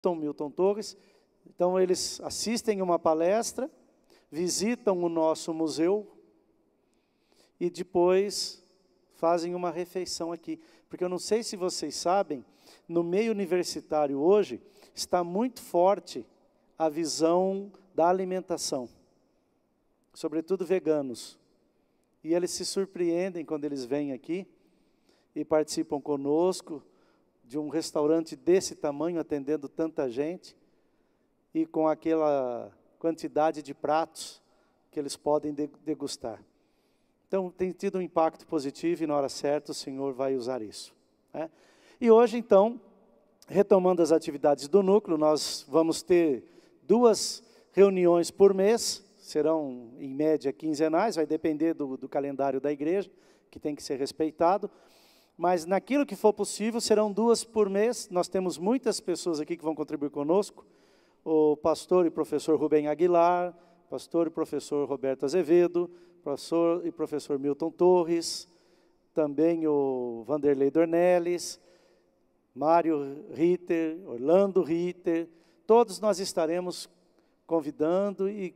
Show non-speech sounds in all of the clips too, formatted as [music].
Tom Milton Torres. Então, eles assistem uma palestra, visitam o nosso museu e depois fazem uma refeição aqui. Porque eu não sei se vocês sabem, no meio universitário hoje está muito forte a visão da alimentação, sobretudo veganos. E eles se surpreendem quando eles vêm aqui e participam conosco de um restaurante desse tamanho atendendo tanta gente e com aquela quantidade de pratos que eles podem degustar. Então, tem tido um impacto positivo e na hora certa o Senhor vai usar isso. Né? E hoje, então, retomando as atividades do núcleo, nós vamos ter duas reuniões por mês, serão em média quinzenais, vai depender do, do calendário da igreja, que tem que ser respeitado mas naquilo que for possível, serão duas por mês. Nós temos muitas pessoas aqui que vão contribuir conosco: o pastor e professor Rubem Aguilar, pastor e professor Roberto Azevedo, professor e professor Milton Torres, também o Vanderlei Dornelles, Mário Ritter, Orlando Ritter. Todos nós estaremos convidando e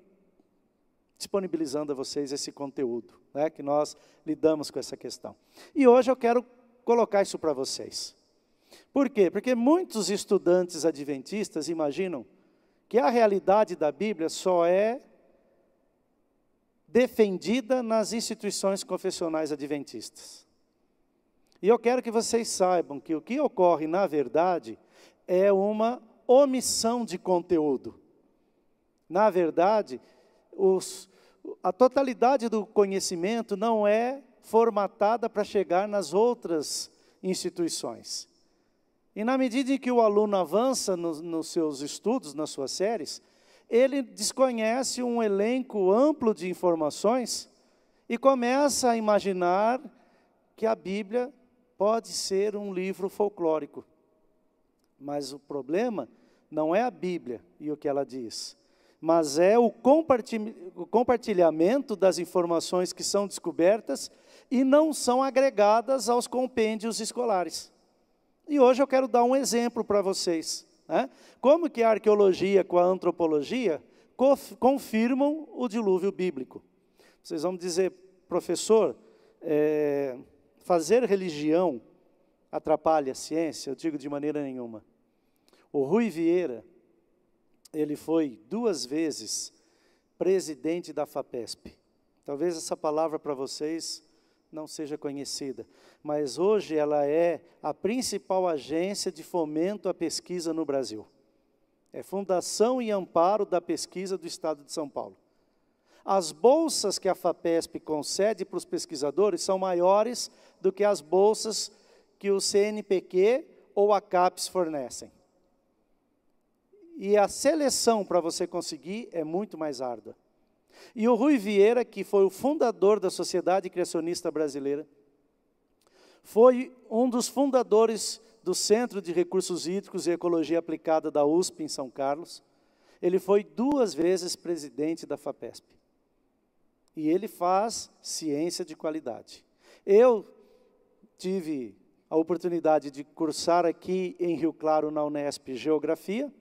disponibilizando a vocês esse conteúdo, né, que nós lidamos com essa questão. E hoje eu quero colocar isso para vocês. Por quê? Porque muitos estudantes adventistas imaginam que a realidade da Bíblia só é defendida nas instituições confessionais adventistas. E eu quero que vocês saibam que o que ocorre, na verdade, é uma omissão de conteúdo. Na verdade, os, a totalidade do conhecimento não é formatada para chegar nas outras instituições. E na medida em que o aluno avança no, nos seus estudos, nas suas séries, ele desconhece um elenco amplo de informações e começa a imaginar que a Bíblia pode ser um livro folclórico. Mas o problema não é a Bíblia e o que ela diz, mas é o compartilhamento das informações que são descobertas e não são agregadas aos compêndios escolares. E hoje eu quero dar um exemplo para vocês. Né? Como que a arqueologia com a antropologia confirmam o dilúvio bíblico? Vocês vão dizer, professor, é, fazer religião atrapalha a ciência? Eu digo de maneira nenhuma. O Rui Vieira, ele foi duas vezes presidente da FAPESP. Talvez essa palavra para vocês não seja conhecida, mas hoje ela é a principal agência de fomento à pesquisa no Brasil. É fundação e amparo da pesquisa do Estado de São Paulo. As bolsas que a FAPESP concede para os pesquisadores são maiores do que as bolsas que o CNPq ou a CAPES fornecem. E a seleção para você conseguir é muito mais árdua. E o Rui Vieira, que foi o fundador da Sociedade Criacionista Brasileira, foi um dos fundadores do Centro de Recursos Hídricos e Ecologia Aplicada da USP em São Carlos. Ele foi duas vezes presidente da FAPESP. E ele faz ciência de qualidade. Eu tive a oportunidade de cursar aqui em Rio Claro, na Unesp, Geografia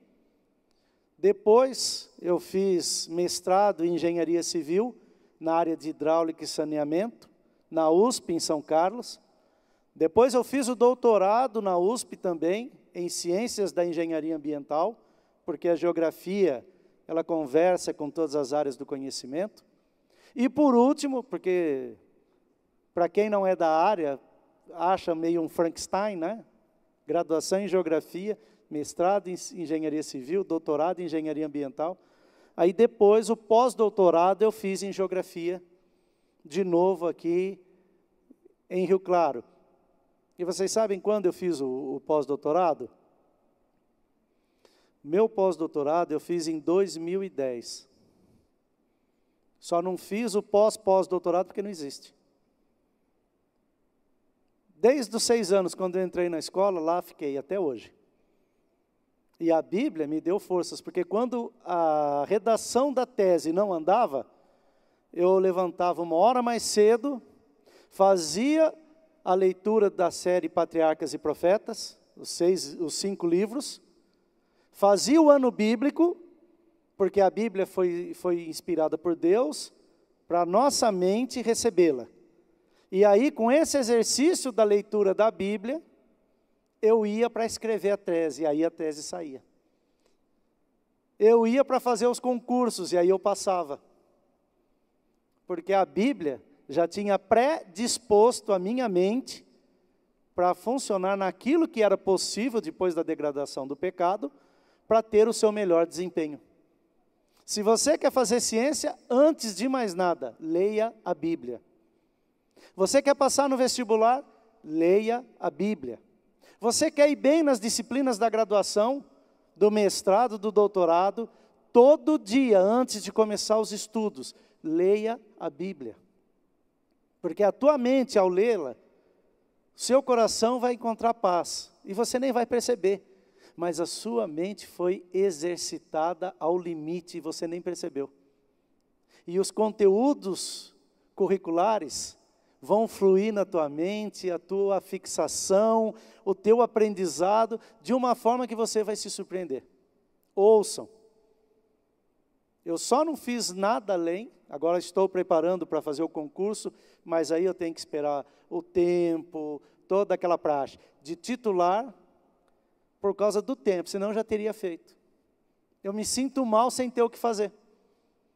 depois eu fiz mestrado em engenharia civil na área de hidráulica e saneamento, na USP em São Carlos. Depois eu fiz o doutorado na USP também em ciências da engenharia ambiental, porque a geografia ela conversa com todas as áreas do conhecimento. E por último, porque para quem não é da área, acha meio um Frankenstein, né? Graduação em geografia, mestrado em engenharia civil, doutorado em engenharia ambiental. Aí depois, o pós-doutorado eu fiz em geografia, de novo aqui em Rio Claro. E vocês sabem quando eu fiz o, o pós-doutorado? Meu pós-doutorado eu fiz em 2010. Só não fiz o pós-pós-doutorado porque não existe. Desde os seis anos, quando eu entrei na escola, lá fiquei até hoje. E a Bíblia me deu forças, porque quando a redação da tese não andava, eu levantava uma hora mais cedo, fazia a leitura da série Patriarcas e Profetas, os, seis, os cinco livros, fazia o ano bíblico, porque a Bíblia foi, foi inspirada por Deus, para nossa mente recebê-la. E aí, com esse exercício da leitura da Bíblia, eu ia para escrever a tese, e aí a tese saía. Eu ia para fazer os concursos, e aí eu passava. Porque a Bíblia já tinha predisposto a minha mente para funcionar naquilo que era possível depois da degradação do pecado, para ter o seu melhor desempenho. Se você quer fazer ciência, antes de mais nada, leia a Bíblia. Você quer passar no vestibular? Leia a Bíblia. Você quer ir bem nas disciplinas da graduação, do mestrado, do doutorado, todo dia antes de começar os estudos, leia a Bíblia. Porque a tua mente, ao lê-la, seu coração vai encontrar paz e você nem vai perceber. Mas a sua mente foi exercitada ao limite e você nem percebeu. E os conteúdos curriculares vão fluir na tua mente, a tua fixação, o teu aprendizado, de uma forma que você vai se surpreender. Ouçam. Eu só não fiz nada além, agora estou preparando para fazer o concurso, mas aí eu tenho que esperar o tempo, toda aquela praxe, de titular por causa do tempo, senão já teria feito. Eu me sinto mal sem ter o que fazer.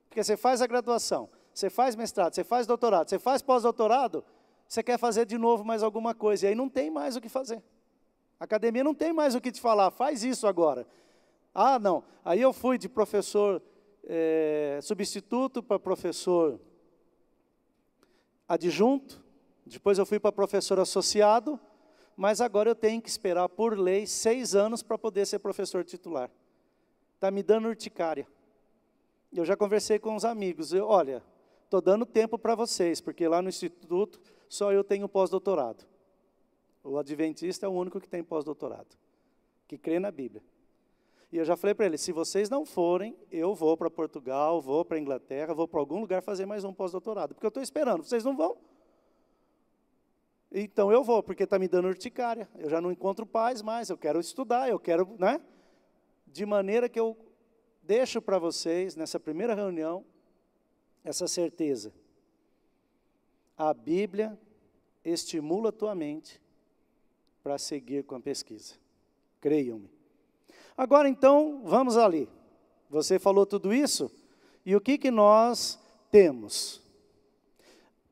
Porque você faz a graduação, você faz mestrado, você faz doutorado, você faz pós-doutorado, você quer fazer de novo mais alguma coisa, e aí não tem mais o que fazer. A academia não tem mais o que te falar, faz isso agora. Ah, não, aí eu fui de professor é, substituto para professor adjunto, depois eu fui para professor associado, mas agora eu tenho que esperar por lei seis anos para poder ser professor titular. Está me dando urticária. Eu já conversei com os amigos, eu, olha, estou dando tempo para vocês, porque lá no instituto só eu tenho pós-doutorado. O adventista é o único que tem pós-doutorado, que crê na Bíblia. E eu já falei para ele: se vocês não forem, eu vou para Portugal, vou para Inglaterra, vou para algum lugar fazer mais um pós-doutorado, porque eu estou esperando, vocês não vão. Então eu vou, porque está me dando urticária. Eu já não encontro paz mais, eu quero estudar, eu quero, né? De maneira que eu deixo para vocês, nessa primeira reunião, essa certeza. A Bíblia estimula a tua mente para seguir com a pesquisa. Creiam-me. Agora então, vamos ali. Você falou tudo isso? E o que, que nós temos?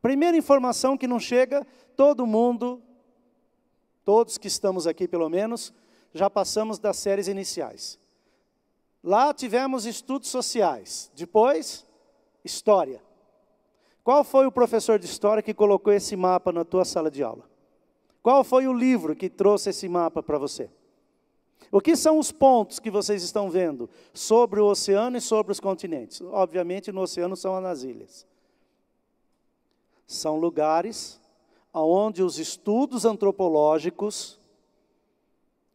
Primeira informação que não chega, todo mundo, todos que estamos aqui pelo menos, já passamos das séries iniciais. Lá tivemos estudos sociais. Depois, História. Qual foi o professor de história que colocou esse mapa na tua sala de aula? Qual foi o livro que trouxe esse mapa para você? O que são os pontos que vocês estão vendo sobre o oceano e sobre os continentes? Obviamente, no oceano são as ilhas. São lugares onde os estudos antropológicos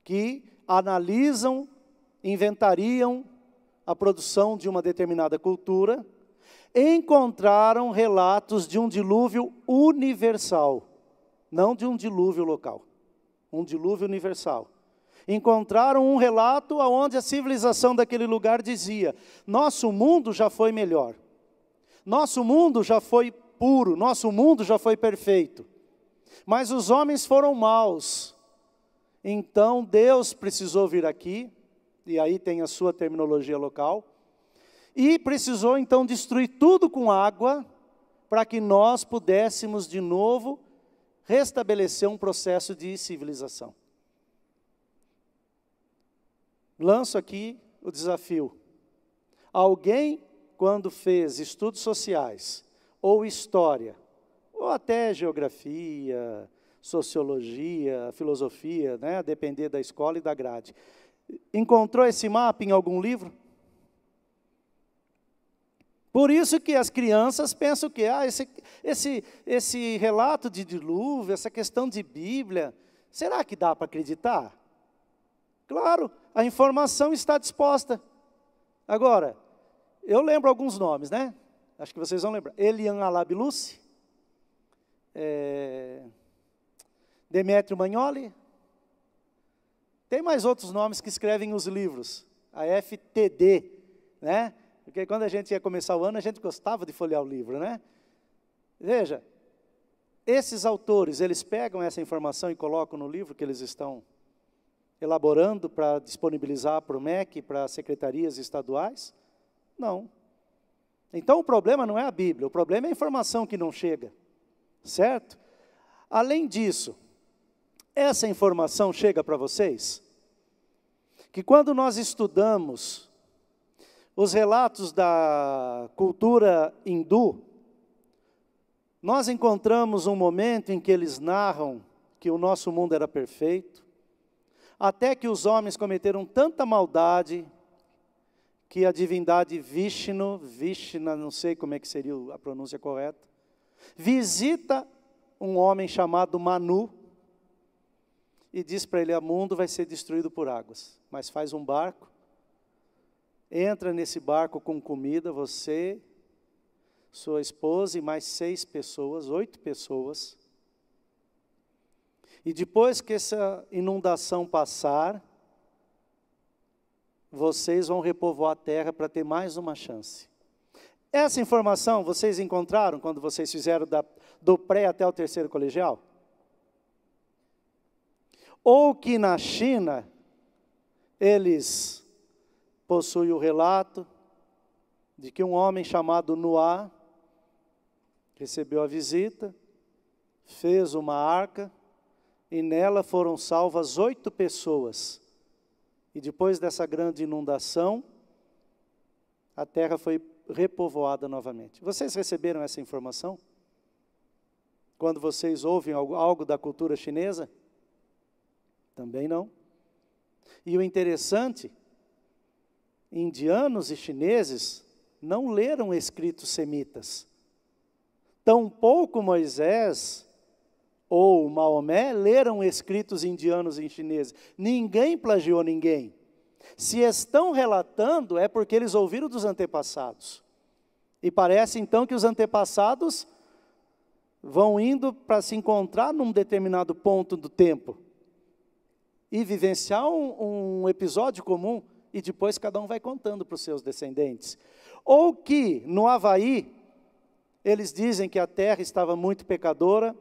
que analisam, inventariam a produção de uma determinada cultura encontraram relatos de um dilúvio universal, não de um dilúvio local, um dilúvio universal. Encontraram um relato onde a civilização daquele lugar dizia: nosso mundo já foi melhor, nosso mundo já foi puro, nosso mundo já foi perfeito, mas os homens foram maus. Então Deus precisou vir aqui, e aí tem a sua terminologia local, e precisou então destruir tudo com água para que nós pudéssemos de novo restabelecer um processo de civilização. Lanço aqui o desafio. Alguém, quando fez estudos sociais, ou história, ou até geografia, sociologia, filosofia, né, a depender da escola e da grade, encontrou esse mapa em algum livro? Por isso que as crianças pensam que ah, esse, esse, esse relato de dilúvio, essa questão de Bíblia, será que dá para acreditar? Claro, a informação está disposta. Agora, eu lembro alguns nomes, né? Acho que vocês vão lembrar. Elian Alabiluce, é, Demétrio Magnoli, tem mais outros nomes que escrevem os livros, a FTD, né? Porque quando a gente ia começar o ano, a gente gostava de folhear o livro, né? Veja, esses autores, eles pegam essa informação e colocam no livro que eles estão elaborando para disponibilizar para o MEC, para secretarias estaduais? Não. Então o problema não é a Bíblia, o problema é a informação que não chega. Certo? Além disso, essa informação chega para vocês? Que quando nós estudamos os relatos da cultura hindu, nós encontramos um momento em que eles narram que o nosso mundo era perfeito, até que os homens cometeram tanta maldade que a divindade Vishnu, Vishna, não sei como é que seria a pronúncia correta, visita um homem chamado Manu e diz para ele: "O mundo vai ser destruído por águas, mas faz um barco entra nesse barco com comida, você, sua esposa e mais seis pessoas, oito pessoas. E depois que essa inundação passar, vocês vão repovoar a terra para ter mais uma chance. Essa informação vocês encontraram quando vocês fizeram da, do pré até o terceiro colegial? Ou que na China eles possui o relato de que um homem chamado Noá recebeu a visita, fez uma arca e nela foram salvas oito pessoas. E depois dessa grande inundação, a terra foi repovoada novamente. Vocês receberam essa informação? Quando vocês ouvem algo, algo da cultura chinesa? Também não. E o interessante indianos e chineses não leram escritos semitas. Tampouco Moisés ou Maomé leram escritos indianos e chineses. Ninguém plagiou ninguém. Se estão relatando, é porque eles ouviram dos antepassados. E parece então que os antepassados vão indo para se encontrar num determinado ponto do tempo e vivenciar um, um episódio comum e depois cada um vai contando para os seus descendentes. Ou que no Havaí, eles dizem que a terra estava muito pecadora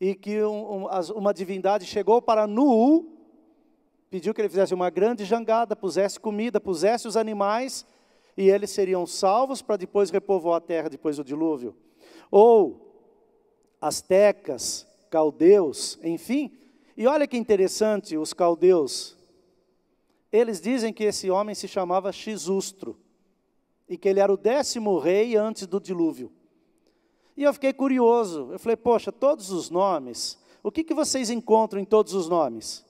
e que um, um, uma divindade chegou para Nuu, pediu que ele fizesse uma grande jangada, pusesse comida, pusesse os animais e eles seriam salvos para depois repovoar a terra depois do dilúvio. Ou astecas, caldeus, enfim. E olha que interessante, os caldeus eles dizem que esse homem se chamava Xisustro e que ele era o décimo rei antes do dilúvio. E eu fiquei curioso. Eu falei, poxa, todos os nomes, o que, que vocês encontram em todos os nomes?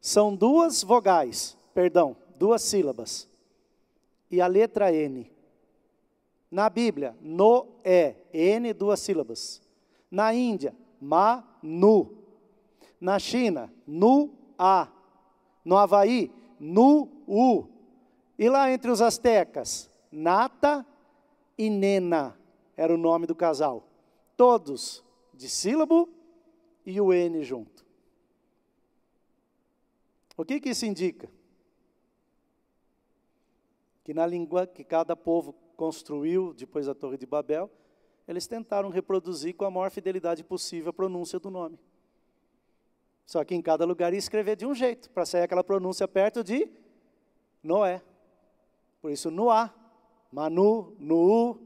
São duas vogais, perdão, duas sílabas. E a letra N. Na Bíblia, no N duas sílabas. Na Índia, ma, nu. Na China, nu, a no Havaí, nu-u. E lá entre os astecas, Nata e Nena era o nome do casal. Todos de sílabo e o N junto. O que, que isso indica? Que na língua que cada povo construiu depois da Torre de Babel, eles tentaram reproduzir com a maior fidelidade possível a pronúncia do nome. Só que em cada lugar ia escrever de um jeito, para sair aquela pronúncia perto de Noé. Por isso, Noá, Manu, Nu,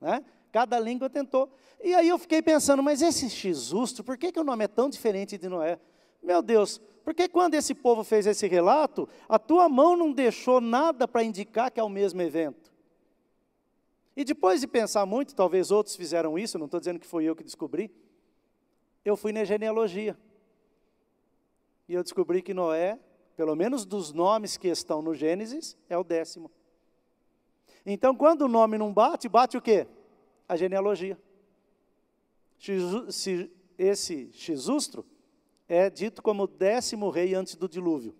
né? Cada língua tentou. E aí eu fiquei pensando, mas esse Xisusto, por que, que o nome é tão diferente de Noé? Meu Deus, porque quando esse povo fez esse relato, a tua mão não deixou nada para indicar que é o mesmo evento. E depois de pensar muito, talvez outros fizeram isso, não estou dizendo que foi eu que descobri, eu fui na genealogia e eu descobri que Noé, pelo menos dos nomes que estão no Gênesis, é o décimo. Então, quando o nome não bate, bate o quê? A genealogia. Esse Xustro é dito como décimo rei antes do dilúvio,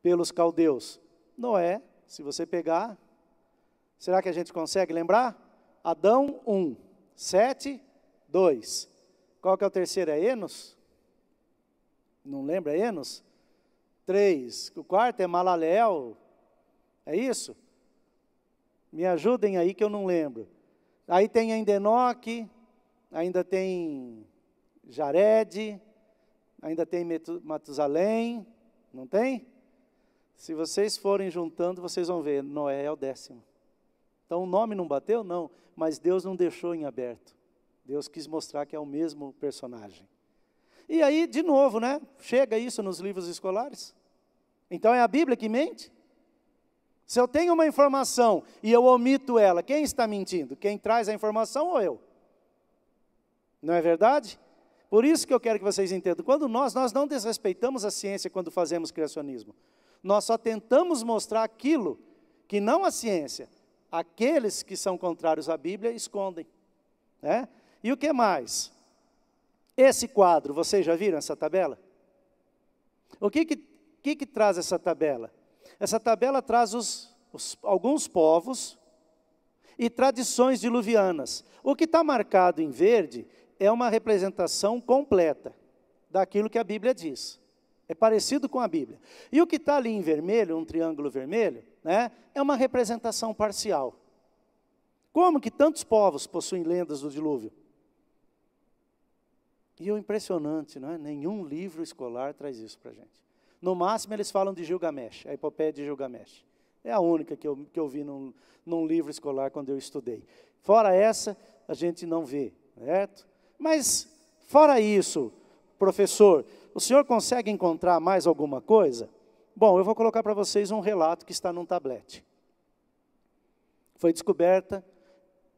pelos caldeus. Noé, se você pegar, será que a gente consegue lembrar? Adão 1, 7, 2. Qual que é o terceiro? É Enos? não lembra, Enos? Três. O quarto é Malaleel. É isso? Me ajudem aí que eu não lembro. Aí tem ainda Enoque, ainda tem Jared, ainda tem Matusalém, não tem? Se vocês forem juntando, vocês vão ver, Noé é o décimo. Então o nome não bateu? Não, mas Deus não deixou em aberto. Deus quis mostrar que é o mesmo personagem. E aí, de novo, né? Chega isso nos livros escolares? Então é a Bíblia que mente? Se eu tenho uma informação e eu omito ela, quem está mentindo? Quem traz a informação ou eu? Não é verdade? Por isso que eu quero que vocês entendam. Quando nós, nós não desrespeitamos a ciência quando fazemos criacionismo. Nós só tentamos mostrar aquilo que não a ciência, aqueles que são contrários à Bíblia escondem. Né? E o que mais? Esse quadro, vocês já viram essa tabela? O que que, que, que traz essa tabela? Essa tabela traz os, os, alguns povos e tradições diluvianas. O que está marcado em verde é uma representação completa daquilo que a Bíblia diz. É parecido com a Bíblia. E o que está ali em vermelho, um triângulo vermelho, né, é uma representação parcial. Como que tantos povos possuem lendas do dilúvio? E o impressionante, não é? Nenhum livro escolar traz isso para a gente. No máximo, eles falam de Gilgamesh, a epopeia de Gilgamesh. É a única que eu, que eu vi num, num livro escolar quando eu estudei. Fora essa, a gente não vê, certo? Mas, fora isso, professor, o senhor consegue encontrar mais alguma coisa? Bom, eu vou colocar para vocês um relato que está num tablete. Foi descoberta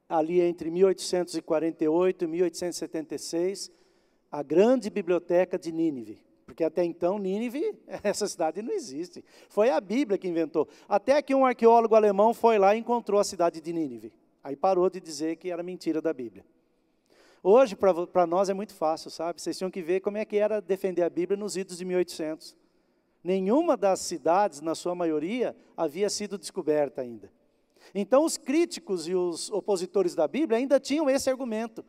ali entre 1848 e 1876 a grande biblioteca de Nínive. Porque até então, Nínive, [laughs] essa cidade não existe. Foi a Bíblia que inventou. Até que um arqueólogo alemão foi lá e encontrou a cidade de Nínive. Aí parou de dizer que era mentira da Bíblia. Hoje, para nós, é muito fácil, sabe? Vocês tinham que ver como é que era defender a Bíblia nos idos de 1800. Nenhuma das cidades, na sua maioria, havia sido descoberta ainda. Então, os críticos e os opositores da Bíblia ainda tinham esse argumento.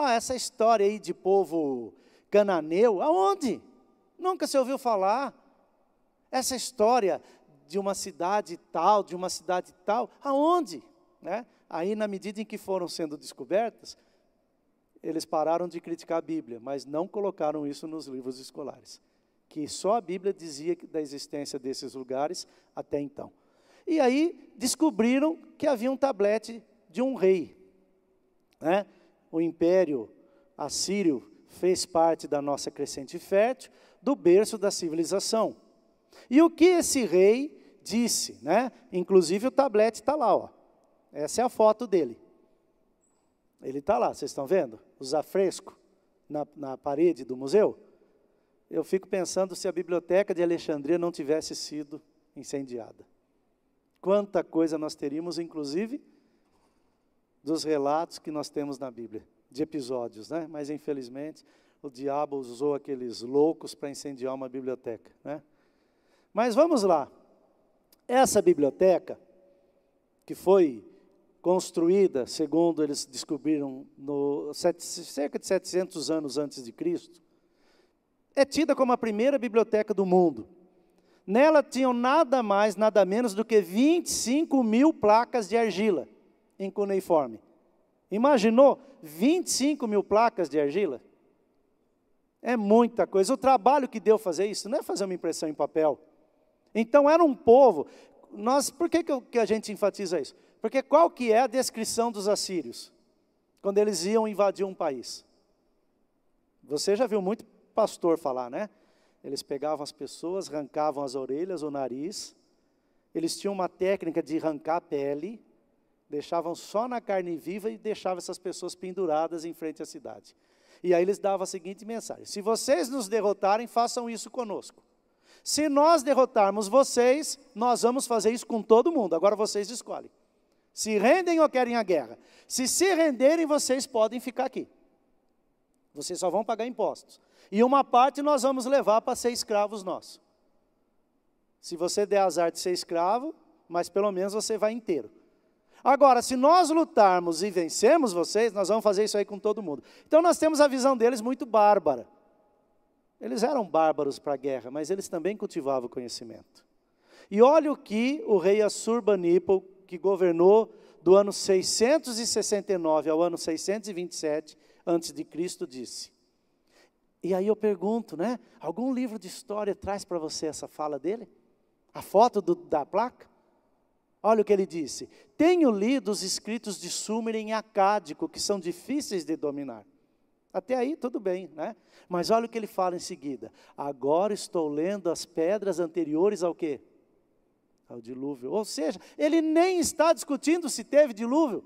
Ah, essa história aí de povo cananeu, aonde? Nunca se ouviu falar. Essa história de uma cidade tal, de uma cidade tal, aonde? Né? Aí, na medida em que foram sendo descobertas, eles pararam de criticar a Bíblia, mas não colocaram isso nos livros escolares. Que só a Bíblia dizia da existência desses lugares até então. E aí descobriram que havia um tablete de um rei. Né? o Império Assírio fez parte da nossa crescente fértil, do berço da civilização. E o que esse rei disse, né? Inclusive o tablete está lá, ó. Essa é a foto dele. Ele está lá, vocês estão vendo? Os afrescos na, na parede do museu. Eu fico pensando se a biblioteca de Alexandria não tivesse sido incendiada. Quanta coisa nós teríamos, inclusive, dos relatos que nós temos na Bíblia, de episódios, né? Mas infelizmente o diabo usou aqueles loucos para incendiar uma biblioteca, né? Mas vamos lá. Essa biblioteca que foi construída, segundo eles descobriram, no, cerca de 700 anos antes de Cristo, é tida como a primeira biblioteca do mundo. Nela tinham nada mais, nada menos do que 25 mil placas de argila em cuneiforme. Imaginou 25 mil placas de argila? É muita coisa. O trabalho que deu fazer isso não é fazer uma impressão em papel. Então era um povo. Nós, por que, que a gente enfatiza isso? Porque qual que é a descrição dos assírios? Quando eles iam invadir um país. Você já viu muito pastor falar, né? Eles pegavam as pessoas, arrancavam as orelhas, o nariz. Eles tinham uma técnica de arrancar a pele, Deixavam só na carne viva e deixavam essas pessoas penduradas em frente à cidade. E aí eles davam a seguinte mensagem: Se vocês nos derrotarem, façam isso conosco. Se nós derrotarmos vocês, nós vamos fazer isso com todo mundo. Agora vocês escolhem. Se rendem ou querem a guerra. Se se renderem, vocês podem ficar aqui. Vocês só vão pagar impostos. E uma parte nós vamos levar para ser escravos nossos. Se você der azar de ser escravo, mas pelo menos você vai inteiro. Agora, se nós lutarmos e vencermos vocês, nós vamos fazer isso aí com todo mundo. Então nós temos a visão deles muito bárbara. Eles eram bárbaros para a guerra, mas eles também cultivavam conhecimento. E olha o que o rei Assurbanipal, que governou do ano 669 ao ano 627 a.C., disse. E aí eu pergunto, né? Algum livro de história traz para você essa fala dele? A foto do, da placa? Olha o que ele disse: Tenho lido os escritos de Sumer em acádico, que são difíceis de dominar. Até aí tudo bem, né? Mas olha o que ele fala em seguida. Agora estou lendo as pedras anteriores ao quê? Ao dilúvio. Ou seja, ele nem está discutindo se teve dilúvio.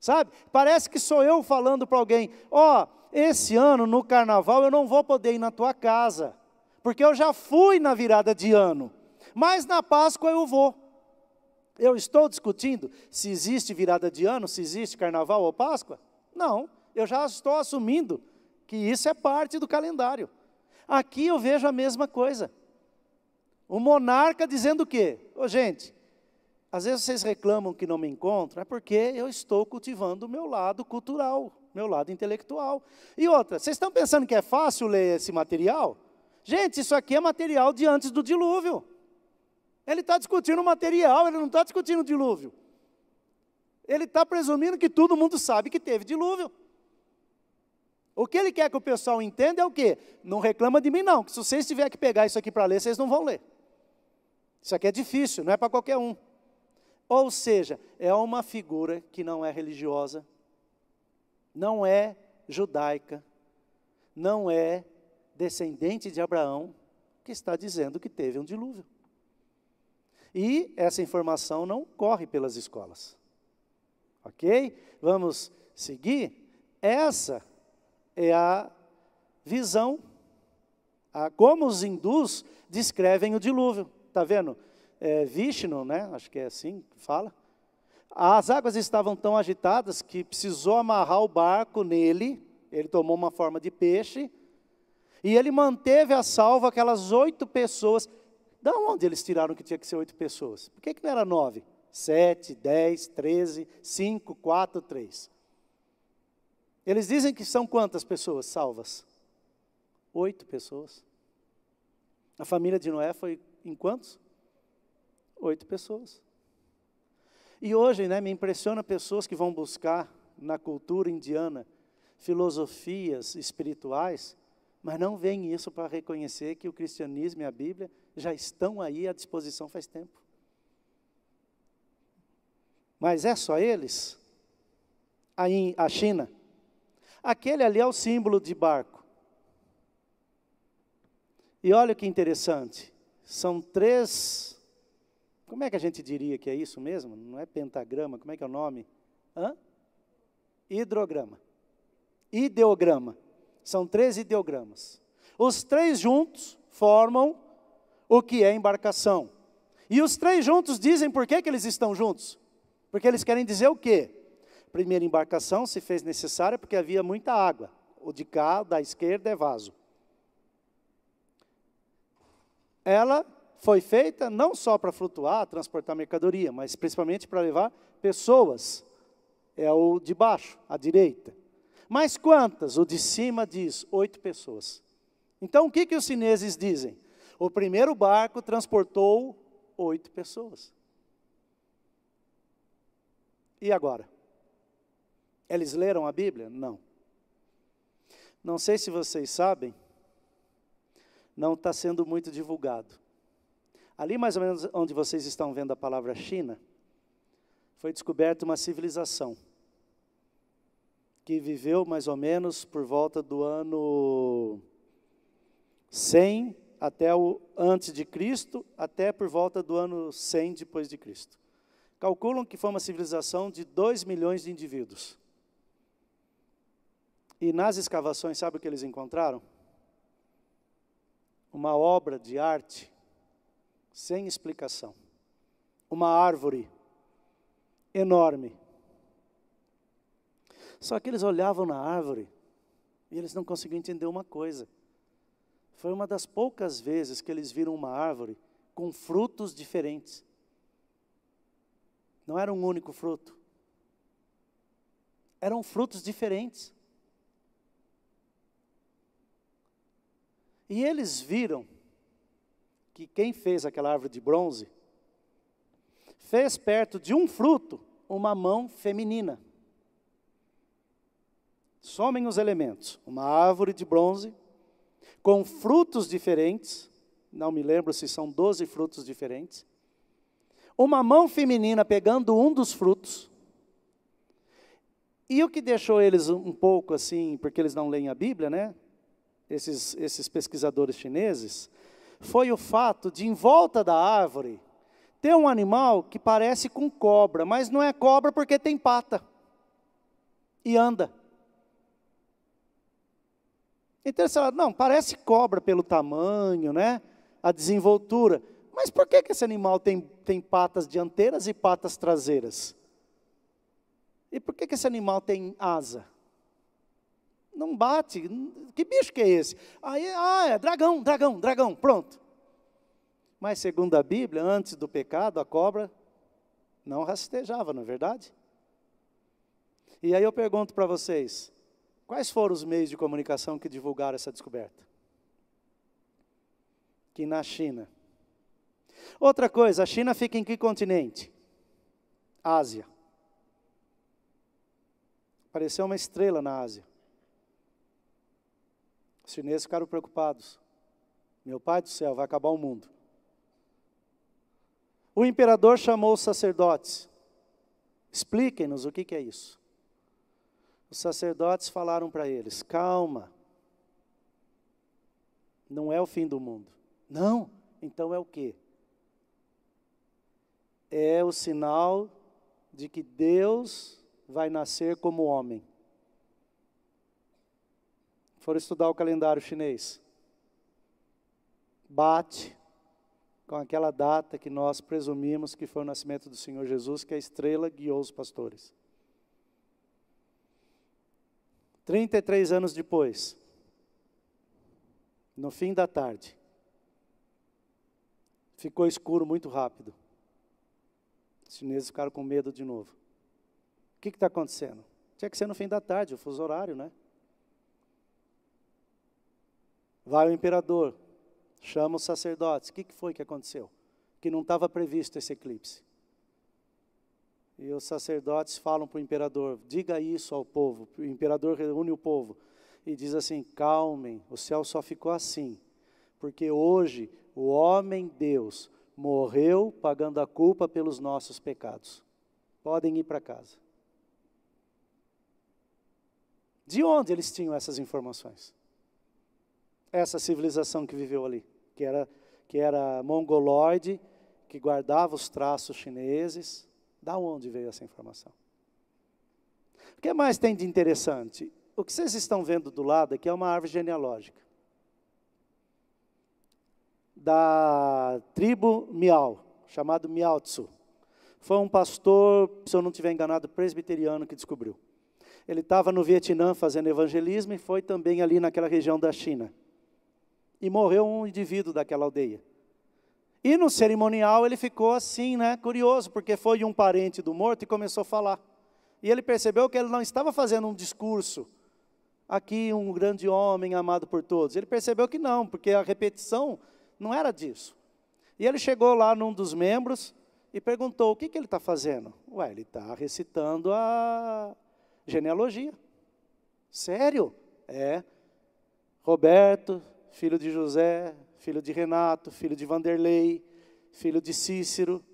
Sabe? Parece que sou eu falando para alguém: "Ó, oh, esse ano no carnaval eu não vou poder ir na tua casa, porque eu já fui na virada de ano, mas na Páscoa eu vou." eu estou discutindo se existe virada de ano, se existe carnaval ou Páscoa? Não, eu já estou assumindo que isso é parte do calendário. Aqui eu vejo a mesma coisa. O monarca dizendo o quê? Ô, gente, às vezes vocês reclamam que não me encontram, é porque eu estou cultivando o meu lado cultural, meu lado intelectual. E outra, vocês estão pensando que é fácil ler esse material? Gente, isso aqui é material de antes do dilúvio. Ele está discutindo material, ele não está discutindo dilúvio. Ele está presumindo que todo mundo sabe que teve dilúvio. O que ele quer que o pessoal entenda é o quê? Não reclama de mim, não, que se vocês tiverem que pegar isso aqui para ler, vocês não vão ler. Isso aqui é difícil, não é para qualquer um. Ou seja, é uma figura que não é religiosa, não é judaica, não é descendente de Abraão, que está dizendo que teve um dilúvio. E essa informação não corre pelas escolas. Ok? Vamos seguir? Essa é a visão, a como os hindus descrevem o dilúvio. Está vendo? É, Vishnu, né? acho que é assim que fala. As águas estavam tão agitadas que precisou amarrar o barco nele, ele tomou uma forma de peixe, e ele manteve a salvo aquelas oito pessoas da onde eles tiraram que tinha que ser oito pessoas? Por que, que não era nove? Sete, dez, treze, cinco, quatro, três. Eles dizem que são quantas pessoas salvas? Oito pessoas. A família de Noé foi em quantos? Oito pessoas. E hoje, né, me impressiona pessoas que vão buscar na cultura indiana filosofias espirituais, mas não veem isso para reconhecer que o cristianismo e a Bíblia já estão aí à disposição faz tempo. Mas é só eles? Aí, a China. Aquele ali é o símbolo de barco. E olha que interessante. São três. Como é que a gente diria que é isso mesmo? Não é pentagrama, como é que é o nome? Hã? Hidrograma. Ideograma. São três ideogramas. Os três juntos formam o que é embarcação. E os três juntos dizem por que, que eles estão juntos. Porque eles querem dizer o quê? Primeira embarcação se fez necessária porque havia muita água. O de cá, da esquerda, é vaso. Ela foi feita não só para flutuar, transportar mercadoria, mas principalmente para levar pessoas. É o de baixo, à direita. Mas quantas? O de cima diz oito pessoas. Então o que, que os chineses dizem? O primeiro barco transportou oito pessoas. E agora? Eles leram a Bíblia? Não. Não sei se vocês sabem, não está sendo muito divulgado. Ali, mais ou menos onde vocês estão vendo a palavra China, foi descoberta uma civilização que viveu mais ou menos por volta do ano 100 até o antes de Cristo, até por volta do ano 100 depois de Cristo. Calculam que foi uma civilização de 2 milhões de indivíduos. E nas escavações, sabe o que eles encontraram? Uma obra de arte sem explicação. Uma árvore enorme. Só que eles olhavam na árvore e eles não conseguiam entender uma coisa. Foi uma das poucas vezes que eles viram uma árvore com frutos diferentes. Não era um único fruto. Eram frutos diferentes. E eles viram que quem fez aquela árvore de bronze fez perto de um fruto uma mão feminina. Somem os elementos: uma árvore de bronze, com frutos diferentes, não me lembro se são 12 frutos diferentes. Uma mão feminina pegando um dos frutos. E o que deixou eles um pouco assim, porque eles não leem a Bíblia, né? Esses, esses pesquisadores chineses, foi o fato de, em volta da árvore, ter um animal que parece com cobra, mas não é cobra porque tem pata e anda. Então você fala, não, parece cobra pelo tamanho, né? A desenvoltura. Mas por que, que esse animal tem, tem patas dianteiras e patas traseiras? E por que, que esse animal tem asa? Não bate. Que bicho que é esse? Aí, ah, é dragão, dragão, dragão, pronto. Mas segundo a Bíblia, antes do pecado, a cobra não rastejava, não é verdade? E aí eu pergunto para vocês: Quais foram os meios de comunicação que divulgaram essa descoberta? Que na China. Outra coisa, a China fica em que continente? Ásia. Apareceu uma estrela na Ásia. Os chineses ficaram preocupados. Meu pai do céu, vai acabar o mundo. O imperador chamou os sacerdotes. Expliquem-nos o que, que é isso. Os sacerdotes falaram para eles: calma, não é o fim do mundo. Não, então é o quê? É o sinal de que Deus vai nascer como homem. Foram estudar o calendário chinês. Bate com aquela data que nós presumimos que foi o nascimento do Senhor Jesus, que a estrela guiou os pastores. 33 anos depois, no fim da tarde, ficou escuro muito rápido. Os chineses ficaram com medo de novo. O que está acontecendo? Tinha que ser no fim da tarde, o fuso horário, né? Vai o imperador, chama os sacerdotes. O que, que foi que aconteceu? Que não estava previsto esse eclipse. E os sacerdotes falam para o imperador: diga isso ao povo. O imperador reúne o povo e diz assim: calmem, o céu só ficou assim, porque hoje o homem Deus morreu pagando a culpa pelos nossos pecados. Podem ir para casa. De onde eles tinham essas informações? Essa civilização que viveu ali, que era, que era mongoloide, que guardava os traços chineses da onde veio essa informação? O que mais tem de interessante? O que vocês estão vendo do lado aqui é uma árvore genealógica. Da tribo Miau, chamado Miautsu. Foi um pastor, se eu não estiver enganado, presbiteriano que descobriu. Ele estava no Vietnã fazendo evangelismo e foi também ali naquela região da China. E morreu um indivíduo daquela aldeia. E no cerimonial ele ficou assim, né, curioso, porque foi um parente do morto e começou a falar. E ele percebeu que ele não estava fazendo um discurso, aqui um grande homem amado por todos. Ele percebeu que não, porque a repetição não era disso. E ele chegou lá num dos membros e perguntou: o que, que ele está fazendo? Ué, ele está recitando a genealogia. Sério? É. Roberto, filho de José, filho de Renato, filho de Vanderlei, filho de Cícero.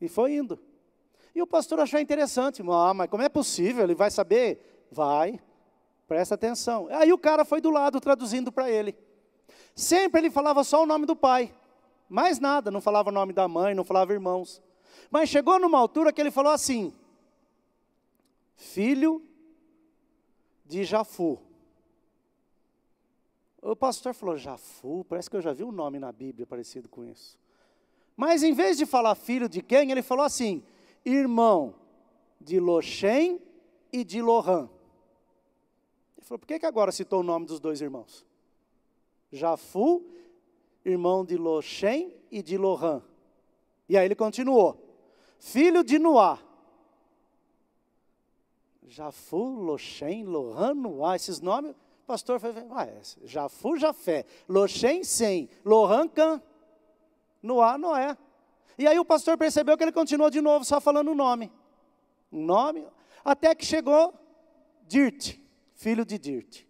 E foi indo. E o pastor achou interessante. Ah, mas como é possível? Ele vai saber? Vai. Presta atenção. Aí o cara foi do lado traduzindo para ele. Sempre ele falava só o nome do pai. Mais nada, não falava o nome da mãe, não falava irmãos. Mas chegou numa altura que ele falou assim: Filho de Jafu. O pastor falou, Jafu, parece que eu já vi um nome na Bíblia parecido com isso. Mas em vez de falar filho de quem, ele falou assim, irmão de Loxem e de Lohan. Ele falou, por que, que agora citou o nome dos dois irmãos? Jafu, irmão de Loxem e de Lohan. E aí ele continuou, filho de Noá. Jafu, Loxem, Lohan, Noá, esses nomes pastor falou, ué, Jafu, Jafé, Loxem, Sem, Lohancan, Noá, Noé. E aí o pastor percebeu que ele continuou de novo, só falando o nome. Nome, até que chegou Dirt, filho de Dirt.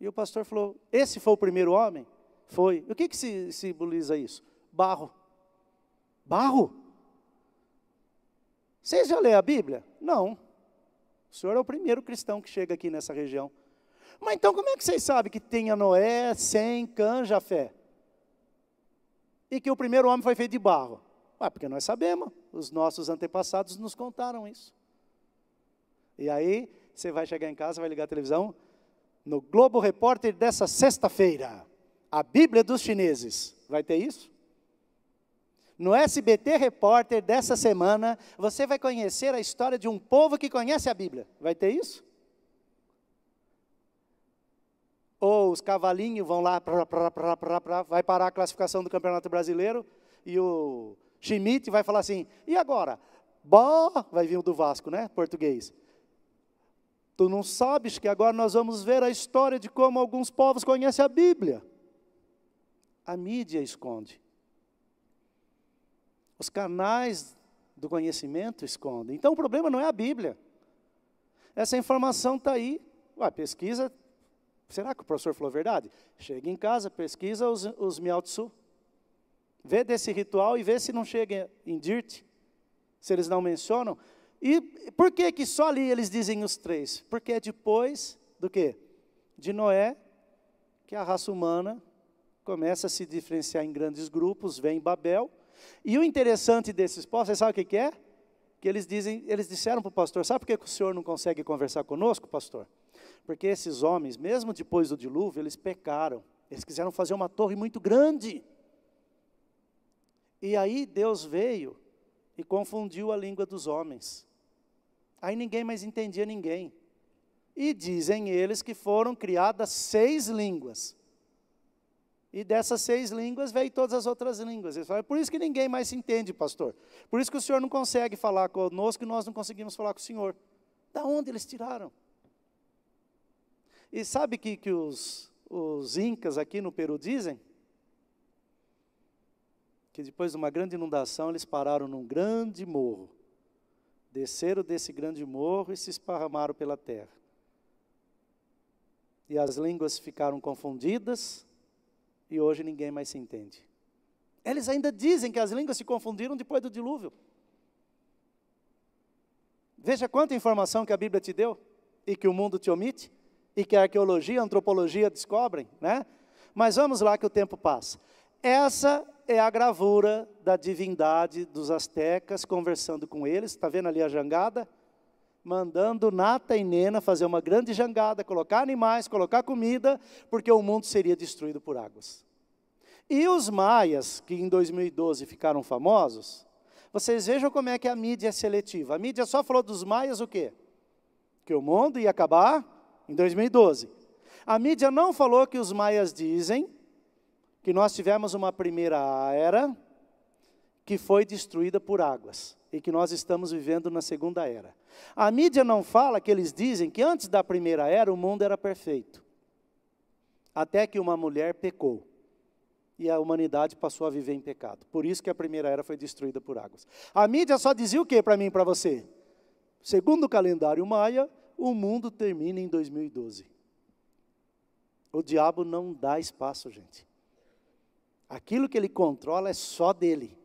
E o pastor falou, esse foi o primeiro homem? Foi. O que, que se, simboliza isso? Barro. Barro? Vocês já lêem a Bíblia? Não. O senhor é o primeiro cristão que chega aqui nessa região. Mas então como é que vocês sabem que tem a Noé, Sem, Canja, Jafé? E que o primeiro homem foi feito de barro? Ah, porque nós sabemos, os nossos antepassados nos contaram isso. E aí, você vai chegar em casa, vai ligar a televisão, no Globo Repórter dessa sexta-feira, a Bíblia dos chineses. Vai ter isso? No SBT Repórter dessa semana, você vai conhecer a história de um povo que conhece a Bíblia. Vai ter isso? ou os cavalinhos vão lá, pra, pra, pra, vai parar a classificação do Campeonato Brasileiro, e o Schmidt vai falar assim, e agora? Bó, vai vir o do Vasco, né, português. Tu não sabes que agora nós vamos ver a história de como alguns povos conhecem a Bíblia. A mídia esconde. Os canais do conhecimento escondem. Então o problema não é a Bíblia. Essa informação está aí. Ué, pesquisa Será que o professor falou a verdade? Chega em casa, pesquisa os, os Miaotsu, vê desse ritual e vê se não chega em Dirt. se eles não mencionam. E por que que só ali eles dizem os três? Porque é depois do quê? De Noé, que a raça humana começa a se diferenciar em grandes grupos, vem Babel. E o interessante desses povos, você sabe o que, que é? Que eles dizem, eles disseram para o pastor, sabe por que o senhor não consegue conversar conosco, pastor? Porque esses homens, mesmo depois do dilúvio, eles pecaram. Eles quiseram fazer uma torre muito grande. E aí Deus veio e confundiu a língua dos homens. Aí ninguém mais entendia ninguém. E dizem eles que foram criadas seis línguas. E dessas seis línguas veio todas as outras línguas. Eles falam, é por isso que ninguém mais se entende, pastor. Por isso que o senhor não consegue falar conosco e nós não conseguimos falar com o senhor. Da onde eles tiraram? E sabe o que, que os, os incas aqui no Peru dizem? Que depois de uma grande inundação, eles pararam num grande morro. Desceram desse grande morro e se esparramaram pela terra. E as línguas ficaram confundidas e hoje ninguém mais se entende. Eles ainda dizem que as línguas se confundiram depois do dilúvio. Veja quanta informação que a Bíblia te deu e que o mundo te omite e que a arqueologia e a antropologia descobrem, né? Mas vamos lá que o tempo passa. Essa é a gravura da divindade dos astecas conversando com eles, está vendo ali a jangada? Mandando Nata e Nena fazer uma grande jangada, colocar animais, colocar comida, porque o mundo seria destruído por águas. E os maias, que em 2012 ficaram famosos, vocês vejam como é que a mídia é seletiva. A mídia só falou dos maias o quê? Que o mundo ia acabar em 2012. A mídia não falou que os maias dizem que nós tivemos uma primeira era que foi destruída por águas e que nós estamos vivendo na segunda era. A mídia não fala que eles dizem que antes da primeira era o mundo era perfeito. Até que uma mulher pecou e a humanidade passou a viver em pecado. Por isso que a primeira era foi destruída por águas. A mídia só dizia o que para mim e para você? Segundo o calendário maia, o mundo termina em 2012. O diabo não dá espaço, gente. Aquilo que ele controla é só dele.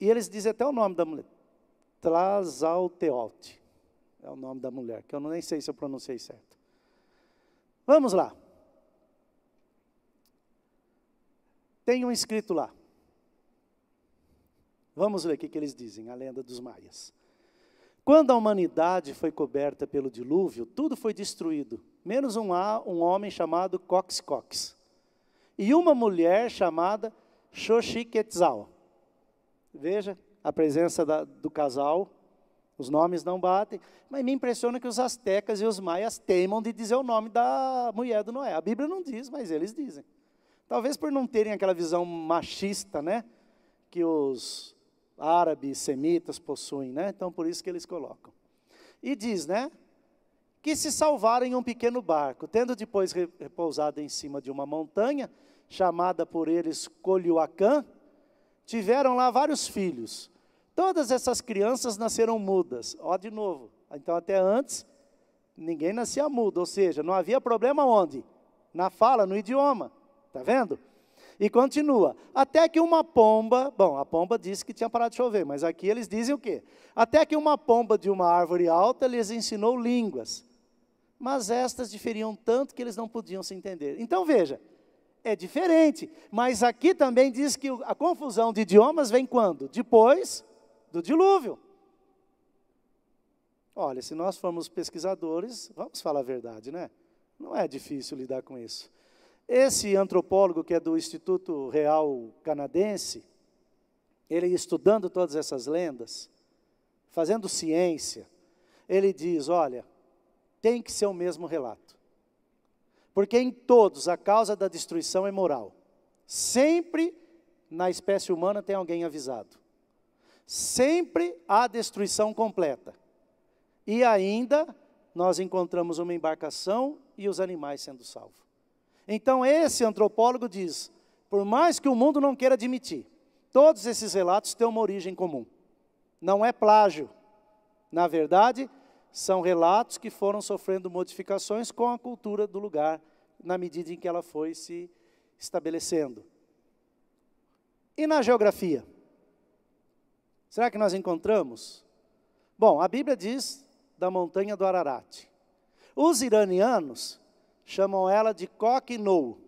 E eles dizem até o nome da mulher. Trasalteote. É o nome da mulher, que eu nem sei se eu pronunciei certo. Vamos lá. Tem um escrito lá. Vamos ler o que, que eles dizem, a lenda dos maias. Quando a humanidade foi coberta pelo dilúvio, tudo foi destruído, menos um, um homem chamado Cox Cox e uma mulher chamada Xochiquetzal. Veja a presença da, do casal, os nomes não batem, mas me impressiona que os astecas e os maias teimam de dizer o nome da mulher do Noé. A Bíblia não diz, mas eles dizem. Talvez por não terem aquela visão machista, né? Que os árabes, semitas possuem, né? Então por isso que eles colocam. E diz, né? Que se salvaram em um pequeno barco, tendo depois repousado em cima de uma montanha, chamada por eles Coliuacã, tiveram lá vários filhos. Todas essas crianças nasceram mudas. Ó, de novo. Então, até antes, ninguém nascia mudo, ou seja, não havia problema onde? Na fala, no idioma. Está vendo? E continua. Até que uma pomba, bom, a pomba disse que tinha parado de chover, mas aqui eles dizem o quê? Até que uma pomba de uma árvore alta lhes ensinou línguas. Mas estas diferiam tanto que eles não podiam se entender. Então veja, é diferente, mas aqui também diz que a confusão de idiomas vem quando? Depois do dilúvio. Olha, se nós formos pesquisadores, vamos falar a verdade, né? Não é difícil lidar com isso. Esse antropólogo, que é do Instituto Real Canadense, ele estudando todas essas lendas, fazendo ciência, ele diz: olha, tem que ser o mesmo relato. Porque em todos a causa da destruição é moral. Sempre na espécie humana tem alguém avisado. Sempre há destruição completa. E ainda nós encontramos uma embarcação e os animais sendo salvos. Então, esse antropólogo diz: por mais que o mundo não queira admitir, todos esses relatos têm uma origem comum. Não é plágio. Na verdade, são relatos que foram sofrendo modificações com a cultura do lugar, na medida em que ela foi se estabelecendo. E na geografia? Será que nós encontramos? Bom, a Bíblia diz da montanha do Ararat. Os iranianos chamam ela de Koknou.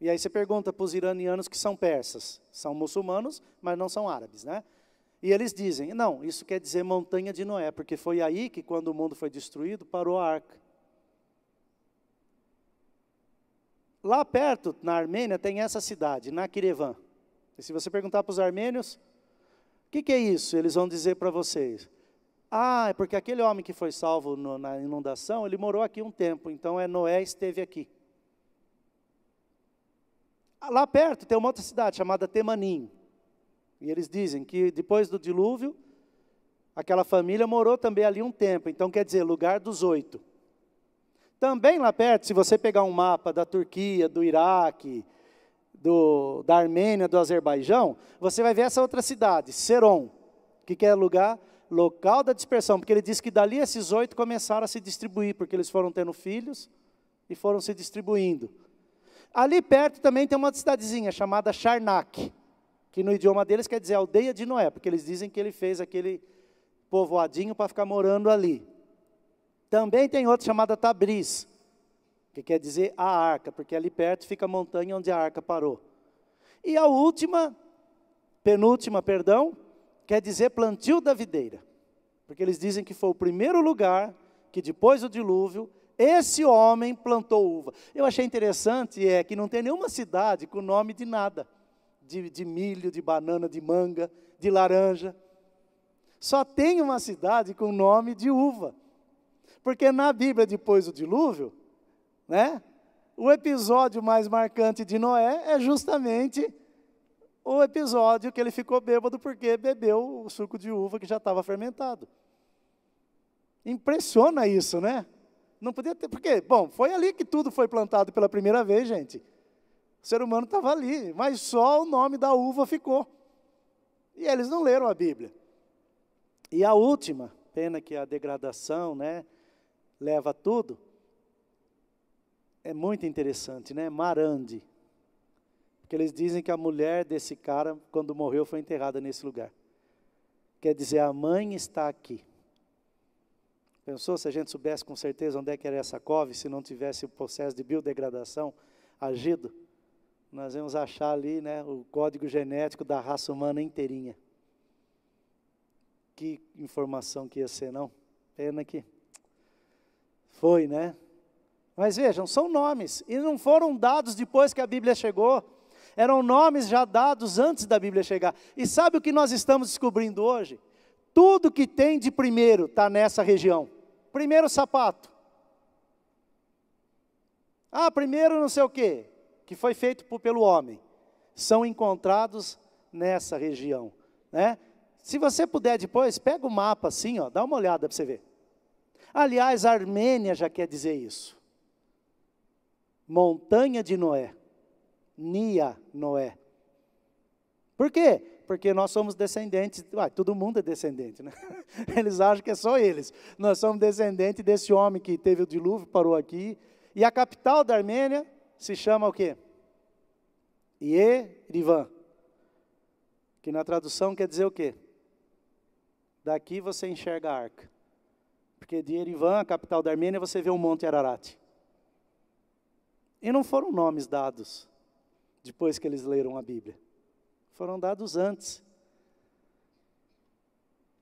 E aí você pergunta para os iranianos que são persas, são muçulmanos, mas não são árabes, né? E eles dizem, não, isso quer dizer montanha de Noé, porque foi aí que quando o mundo foi destruído, parou a arca. Lá perto, na Armênia, tem essa cidade, Nakhitevã. E se você perguntar para os armênios, o que, que é isso? Eles vão dizer para vocês, ah, é porque aquele homem que foi salvo no, na inundação, ele morou aqui um tempo, então é Noé esteve aqui. Ah, lá perto tem uma outra cidade chamada Temanim. E eles dizem que depois do dilúvio, aquela família morou também ali um tempo, então quer dizer, lugar dos oito. Também lá perto, se você pegar um mapa da Turquia, do Iraque, do, da Armênia, do Azerbaijão, você vai ver essa outra cidade, Seron, que é lugar local da dispersão, porque ele diz que dali esses oito começaram a se distribuir, porque eles foram tendo filhos e foram se distribuindo. Ali perto também tem uma cidadezinha chamada Charnak, que no idioma deles quer dizer aldeia de Noé, porque eles dizem que ele fez aquele povoadinho para ficar morando ali. Também tem outra chamada Tabriz, que quer dizer a arca, porque ali perto fica a montanha onde a arca parou. E a última, penúltima, perdão, quer dizer plantio da videira, porque eles dizem que foi o primeiro lugar que depois do dilúvio esse homem plantou uva. Eu achei interessante é que não tem nenhuma cidade com nome de nada, de, de milho, de banana, de manga, de laranja. Só tem uma cidade com nome de uva, porque na Bíblia depois do dilúvio, né? O episódio mais marcante de Noé é justamente o episódio que ele ficou bêbado porque bebeu o suco de uva que já estava fermentado. Impressiona isso, né? Não podia ter, porque, bom, foi ali que tudo foi plantado pela primeira vez, gente. O ser humano estava ali, mas só o nome da uva ficou. E eles não leram a Bíblia. E a última, pena que a degradação, né, leva tudo, é muito interessante, né? Marande. Porque eles dizem que a mulher desse cara, quando morreu, foi enterrada nesse lugar. Quer dizer, a mãe está aqui. Pensou se a gente soubesse com certeza onde é que era essa cove, se não tivesse o processo de biodegradação agido? Nós vamos achar ali né, o código genético da raça humana inteirinha. Que informação que ia ser, não? Pena que foi, né? Mas vejam, são nomes, e não foram dados depois que a Bíblia chegou eram nomes já dados antes da Bíblia chegar. E sabe o que nós estamos descobrindo hoje? Tudo que tem de primeiro está nessa região. Primeiro sapato. Ah, primeiro não sei o quê, que foi feito por, pelo homem. São encontrados nessa região. Né? Se você puder depois, pega o mapa assim, ó, dá uma olhada para você ver. Aliás, a Armênia já quer dizer isso. Montanha de Noé. Nia Noé. Por quê? Porque nós somos descendentes, uai, todo mundo é descendente, né? [laughs] Eles acham que é só eles. Nós somos descendentes desse homem que teve o dilúvio, parou aqui. E a capital da Armênia se chama o quê? Yerevan. Que na tradução quer dizer o quê? Daqui você enxerga a arca. Porque de Yerevan, a capital da Armênia, você vê o Monte Ararat. E não foram nomes dados depois que eles leram a Bíblia. Foram dados antes.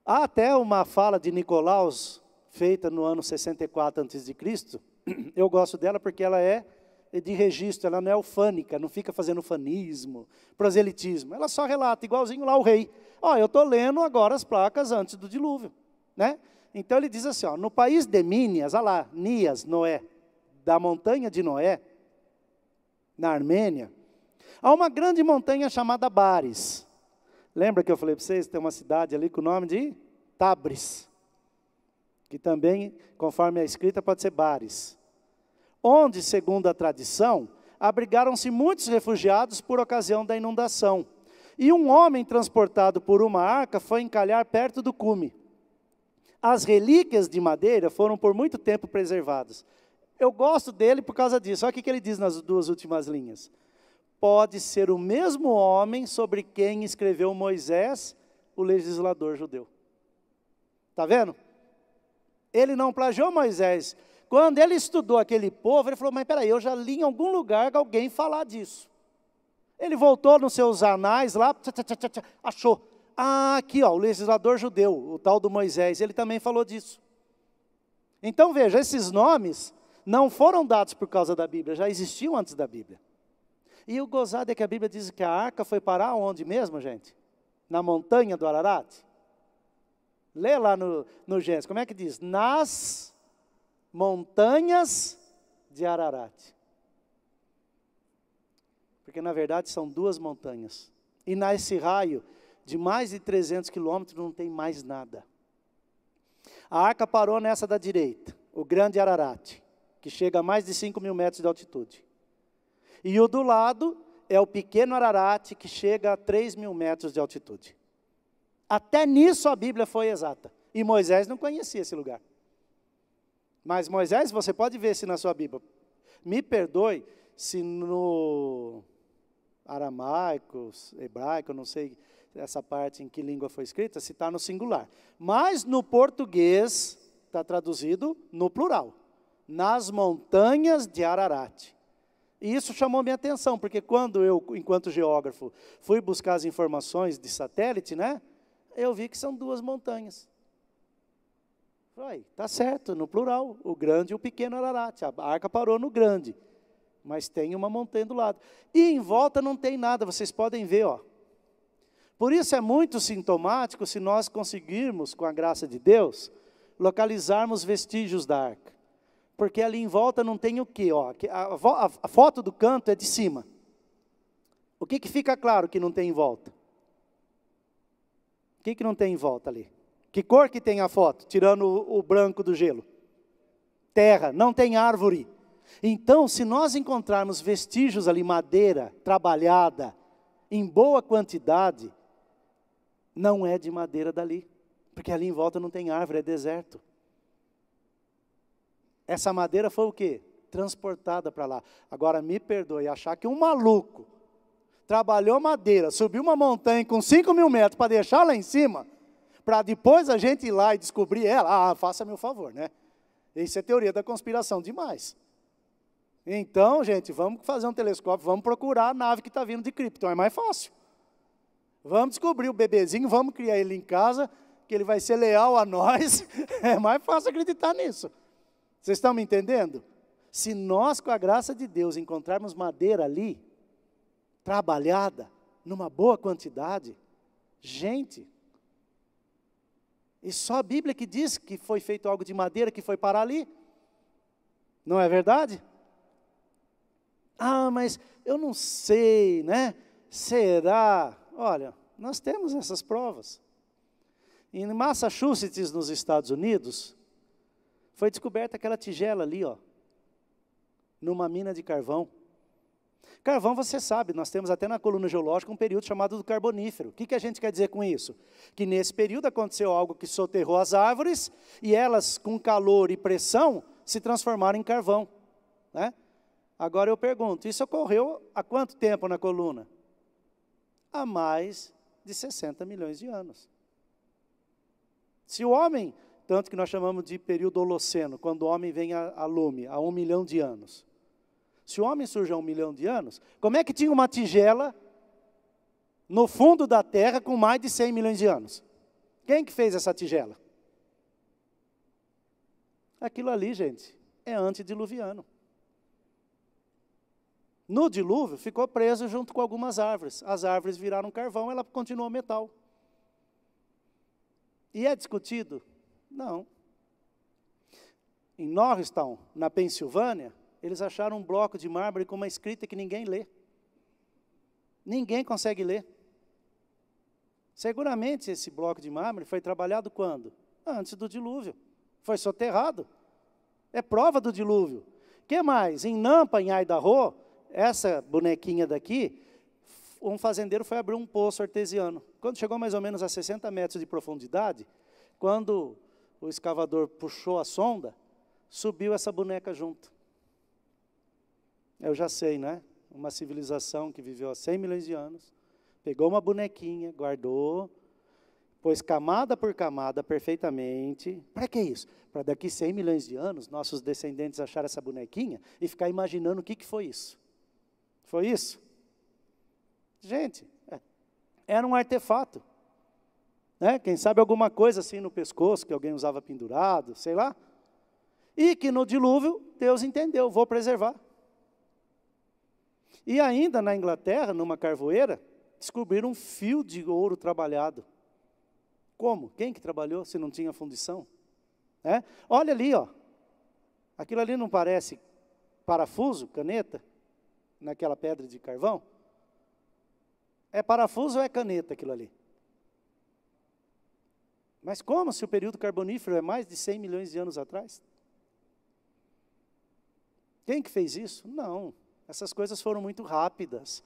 Há até uma fala de Nicolaus, feita no ano 64 a.C. Eu gosto dela porque ela é de registro, ela não é ufânica, não fica fazendo fanismo, proselitismo. Ela só relata, igualzinho lá o rei. Ó, oh, eu estou lendo agora as placas antes do dilúvio. Né? Então ele diz assim: ó, no país de Minias, olha lá, Nias, Noé, da montanha de Noé, na Armênia, Há uma grande montanha chamada Bares. Lembra que eu falei para vocês, tem uma cidade ali com o nome de Tabres, que também, conforme a é escrita, pode ser Bares. Onde, segundo a tradição, abrigaram-se muitos refugiados por ocasião da inundação. E um homem transportado por uma arca foi encalhar perto do cume. As relíquias de madeira foram por muito tempo preservadas. Eu gosto dele por causa disso. Olha o que ele diz nas duas últimas linhas pode ser o mesmo homem sobre quem escreveu Moisés, o legislador judeu. Está vendo? Ele não plagiou Moisés. Quando ele estudou aquele povo, ele falou: Mas peraí, eu já li em algum lugar alguém falar disso. Ele voltou nos seus anais lá, achou. Ah, aqui, ó, o legislador judeu, o tal do Moisés, ele também falou disso. Então veja, esses nomes não foram dados por causa da Bíblia, já existiam antes da Bíblia. E o gozado é que a Bíblia diz que a arca foi parar onde mesmo, gente? Na montanha do Ararat? Lê lá no, no Gênesis, como é que diz? Nas montanhas de Ararat. Porque na verdade são duas montanhas. E nesse raio de mais de 300 quilômetros não tem mais nada. A arca parou nessa da direita, o grande Ararat, que chega a mais de 5 mil metros de altitude. E o do lado é o pequeno Ararat, que chega a 3 mil metros de altitude. Até nisso a Bíblia foi exata. E Moisés não conhecia esse lugar. Mas Moisés, você pode ver se na sua Bíblia. Me perdoe se no aramaico, hebraico, não sei essa parte em que língua foi escrita, se está no singular. Mas no português está traduzido no plural. Nas montanhas de Ararat. E isso chamou minha atenção, porque quando eu, enquanto geógrafo, fui buscar as informações de satélite, né? Eu vi que são duas montanhas. Falei, tá certo, no plural, o grande e o pequeno Ararat. A arca parou no grande, mas tem uma montanha do lado. E em volta não tem nada, vocês podem ver, ó. Por isso é muito sintomático se nós conseguirmos, com a graça de Deus, localizarmos vestígios da arca porque ali em volta não tem o quê? Ó, a, a, a foto do canto é de cima. O que, que fica claro que não tem em volta? O que, que não tem em volta ali? Que cor que tem a foto, tirando o, o branco do gelo? Terra, não tem árvore. Então, se nós encontrarmos vestígios ali, madeira trabalhada, em boa quantidade, não é de madeira dali, porque ali em volta não tem árvore, é deserto. Essa madeira foi o quê? Transportada para lá. Agora me perdoe achar que um maluco trabalhou madeira, subiu uma montanha com 5 mil metros para deixar lá em cima, para depois a gente ir lá e descobrir ela. Ah, faça-me favor, né? Isso é teoria da conspiração demais. Então, gente, vamos fazer um telescópio, vamos procurar a nave que está vindo de Krypton, é mais fácil. Vamos descobrir o bebezinho, vamos criar ele em casa, que ele vai ser leal a nós. [laughs] É mais fácil acreditar nisso. Vocês estão me entendendo? Se nós, com a graça de Deus, encontrarmos madeira ali, trabalhada, numa boa quantidade, gente, e só a Bíblia que diz que foi feito algo de madeira que foi para ali, não é verdade? Ah, mas eu não sei, né? Será? Olha, nós temos essas provas. Em Massachusetts, nos Estados Unidos, foi descoberta aquela tigela ali, ó, numa mina de carvão. Carvão, você sabe, nós temos até na coluna geológica um período chamado do Carbonífero. O que, que a gente quer dizer com isso? Que nesse período aconteceu algo que soterrou as árvores e elas, com calor e pressão, se transformaram em carvão. Né? Agora eu pergunto: isso ocorreu há quanto tempo na coluna? Há mais de 60 milhões de anos. Se o homem tanto que nós chamamos de período holoceno, quando o homem vem a, a lume, há um milhão de anos. Se o homem surge há um milhão de anos, como é que tinha uma tigela no fundo da Terra com mais de 100 milhões de anos? Quem que fez essa tigela? Aquilo ali, gente, é antediluviano. No dilúvio, ficou preso junto com algumas árvores. As árvores viraram carvão, ela continuou metal. E é discutido não. Em Norristown, na Pensilvânia, eles acharam um bloco de mármore com uma escrita que ninguém lê. Ninguém consegue ler. Seguramente esse bloco de mármore foi trabalhado quando? Antes do dilúvio. Foi soterrado. É prova do dilúvio. que mais? Em Nampa, em Idaho, essa bonequinha daqui, um fazendeiro foi abrir um poço artesiano. Quando chegou mais ou menos a 60 metros de profundidade, quando o escavador puxou a sonda, subiu essa boneca junto. Eu já sei, né? Uma civilização que viveu há 100 milhões de anos, pegou uma bonequinha, guardou, pôs camada por camada perfeitamente. Para que isso? Para daqui 100 milhões de anos, nossos descendentes achar essa bonequinha e ficar imaginando o que, que foi isso. Foi isso? Gente, é, era um artefato né? Quem sabe alguma coisa assim no pescoço que alguém usava pendurado, sei lá. E que no dilúvio Deus entendeu, vou preservar. E ainda na Inglaterra, numa carvoeira, descobriram um fio de ouro trabalhado. Como? Quem que trabalhou se não tinha fundição? É? Olha ali, ó. Aquilo ali não parece parafuso, caneta, naquela pedra de carvão? É parafuso ou é caneta aquilo ali? Mas como se o período carbonífero é mais de 100 milhões de anos atrás? Quem que fez isso? Não. Essas coisas foram muito rápidas.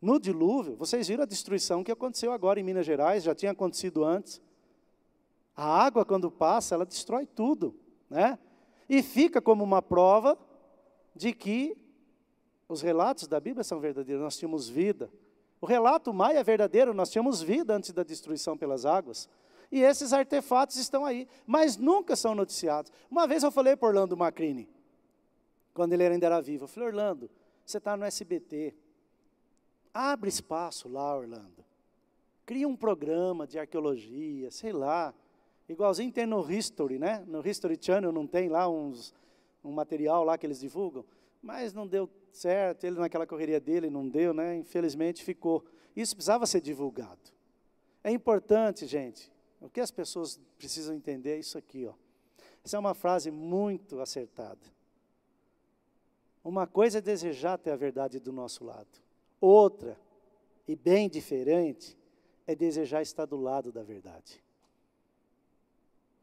No dilúvio, vocês viram a destruição que aconteceu agora em Minas Gerais, já tinha acontecido antes. A água, quando passa, ela destrói tudo. Né? E fica como uma prova de que os relatos da Bíblia são verdadeiros, nós tínhamos vida. O relato maia é verdadeiro, nós tínhamos vida antes da destruição pelas águas e esses artefatos estão aí, mas nunca são noticiados. Uma vez eu falei para Orlando Macrini, quando ele ainda era vivo, eu falei, Orlando, você está no SBT, abre espaço lá, Orlando, cria um programa de arqueologia, sei lá, igualzinho tem no History, né? No History Channel não tem lá uns, um material lá que eles divulgam, mas não deu certo, ele naquela correria dele não deu, né? Infelizmente ficou. Isso precisava ser divulgado. É importante, gente, o que as pessoas precisam entender é isso aqui, ó. Essa é uma frase muito acertada. Uma coisa é desejar ter a verdade do nosso lado. Outra, e bem diferente, é desejar estar do lado da verdade.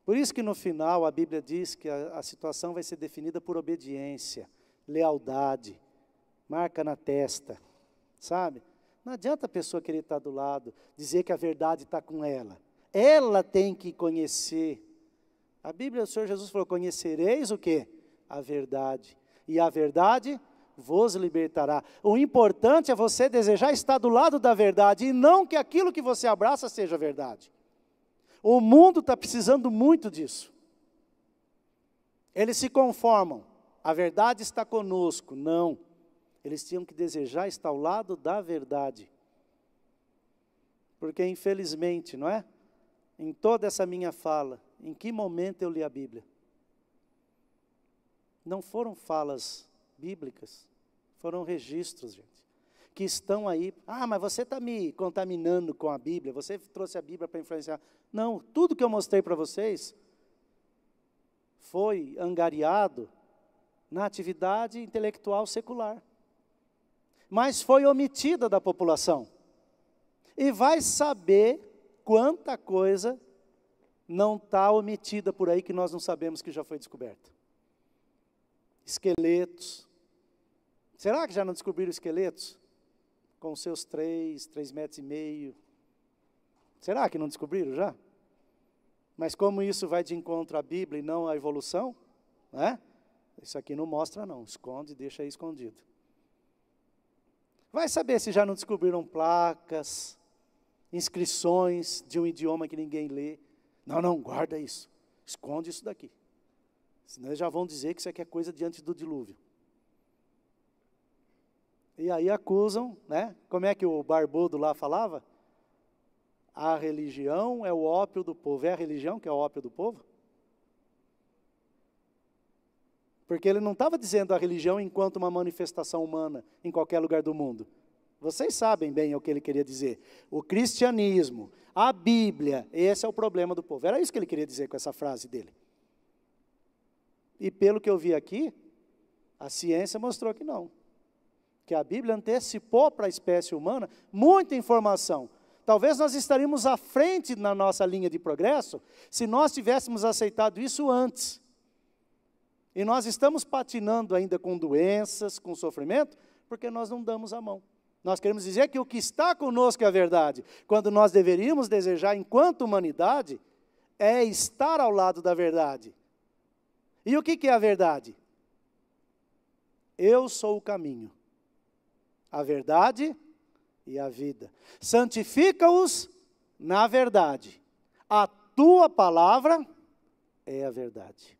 Por isso que no final a Bíblia diz que a, a situação vai ser definida por obediência, lealdade, marca na testa, sabe? Não adianta a pessoa querer estar do lado, dizer que a verdade está com ela. Ela tem que conhecer. A Bíblia o Senhor Jesus falou: conhecereis o que? A verdade. E a verdade vos libertará. O importante é você desejar estar do lado da verdade e não que aquilo que você abraça seja verdade. O mundo está precisando muito disso. Eles se conformam. A verdade está conosco. Não. Eles tinham que desejar estar ao lado da verdade. Porque, infelizmente, não é? em toda essa minha fala, em que momento eu li a Bíblia? Não foram falas bíblicas, foram registros, gente, que estão aí. Ah, mas você está me contaminando com a Bíblia, você trouxe a Bíblia para influenciar. Não, tudo que eu mostrei para vocês foi angariado na atividade intelectual secular, mas foi omitida da população. E vai saber quanta coisa não está omitida por aí que nós não sabemos que já foi descoberta. Esqueletos. Será que já não descobriram esqueletos? Com seus três, três metros e meio. Será que não descobriram já? Mas como isso vai de encontro à Bíblia e não à evolução, né? isso aqui não mostra não, esconde, deixa aí escondido. Vai saber se já não descobriram placas, inscrições de um idioma que ninguém lê. Não, não, guarda isso. Esconde isso daqui. Senão eles já vão dizer que isso aqui é coisa diante do dilúvio. E aí acusam, né? Como é que o barbudo lá falava? A religião é o ópio do povo. É a religião que é o ópio do povo? Porque ele não estava dizendo a religião enquanto uma manifestação humana em qualquer lugar do mundo. Vocês sabem bem o que ele queria dizer. O cristianismo, a Bíblia, esse é o problema do povo. Era isso que ele queria dizer com essa frase dele. E pelo que eu vi aqui, a ciência mostrou que não. Que a Bíblia antecipou para a espécie humana muita informação. Talvez nós estaríamos à frente na nossa linha de progresso se nós tivéssemos aceitado isso antes. E nós estamos patinando ainda com doenças, com sofrimento, porque nós não damos a mão. Nós queremos dizer que o que está conosco é a verdade, quando nós deveríamos desejar, enquanto humanidade, é estar ao lado da verdade. E o que, é a verdade? Eu sou o caminho, a verdade e a vida. Santifica-os na verdade. A tua palavra é a verdade.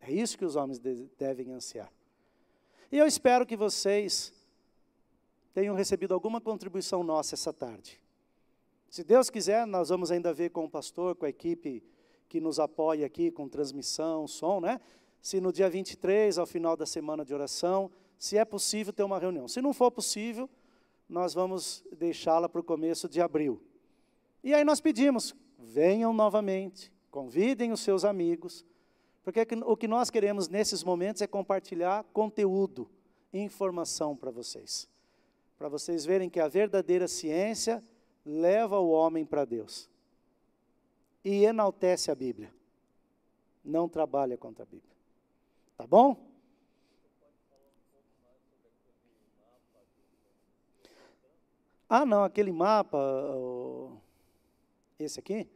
É isso que os homens devem ansiar. E eu espero que vocês tenham recebido alguma contribuição nossa essa tarde. Se Deus quiser, nós vamos ainda ver com o pastor, com a equipe que nos apoia aqui, com transmissão, som, né? Se no dia 23, ao final da semana de oração, se é possível ter uma reunião. Se não for possível, nós vamos deixá-la para o começo de abril. E aí nós pedimos, venham novamente, convidem os seus amigos, porque o que nós queremos nesses momentos é compartilhar conteúdo, informação para vocês para vocês verem que a verdadeira ciência leva o homem para Deus e enaltece a Bíblia. Não trabalha contra a Bíblia. Tá bom? Ah, não, aquele mapa, esse aqui?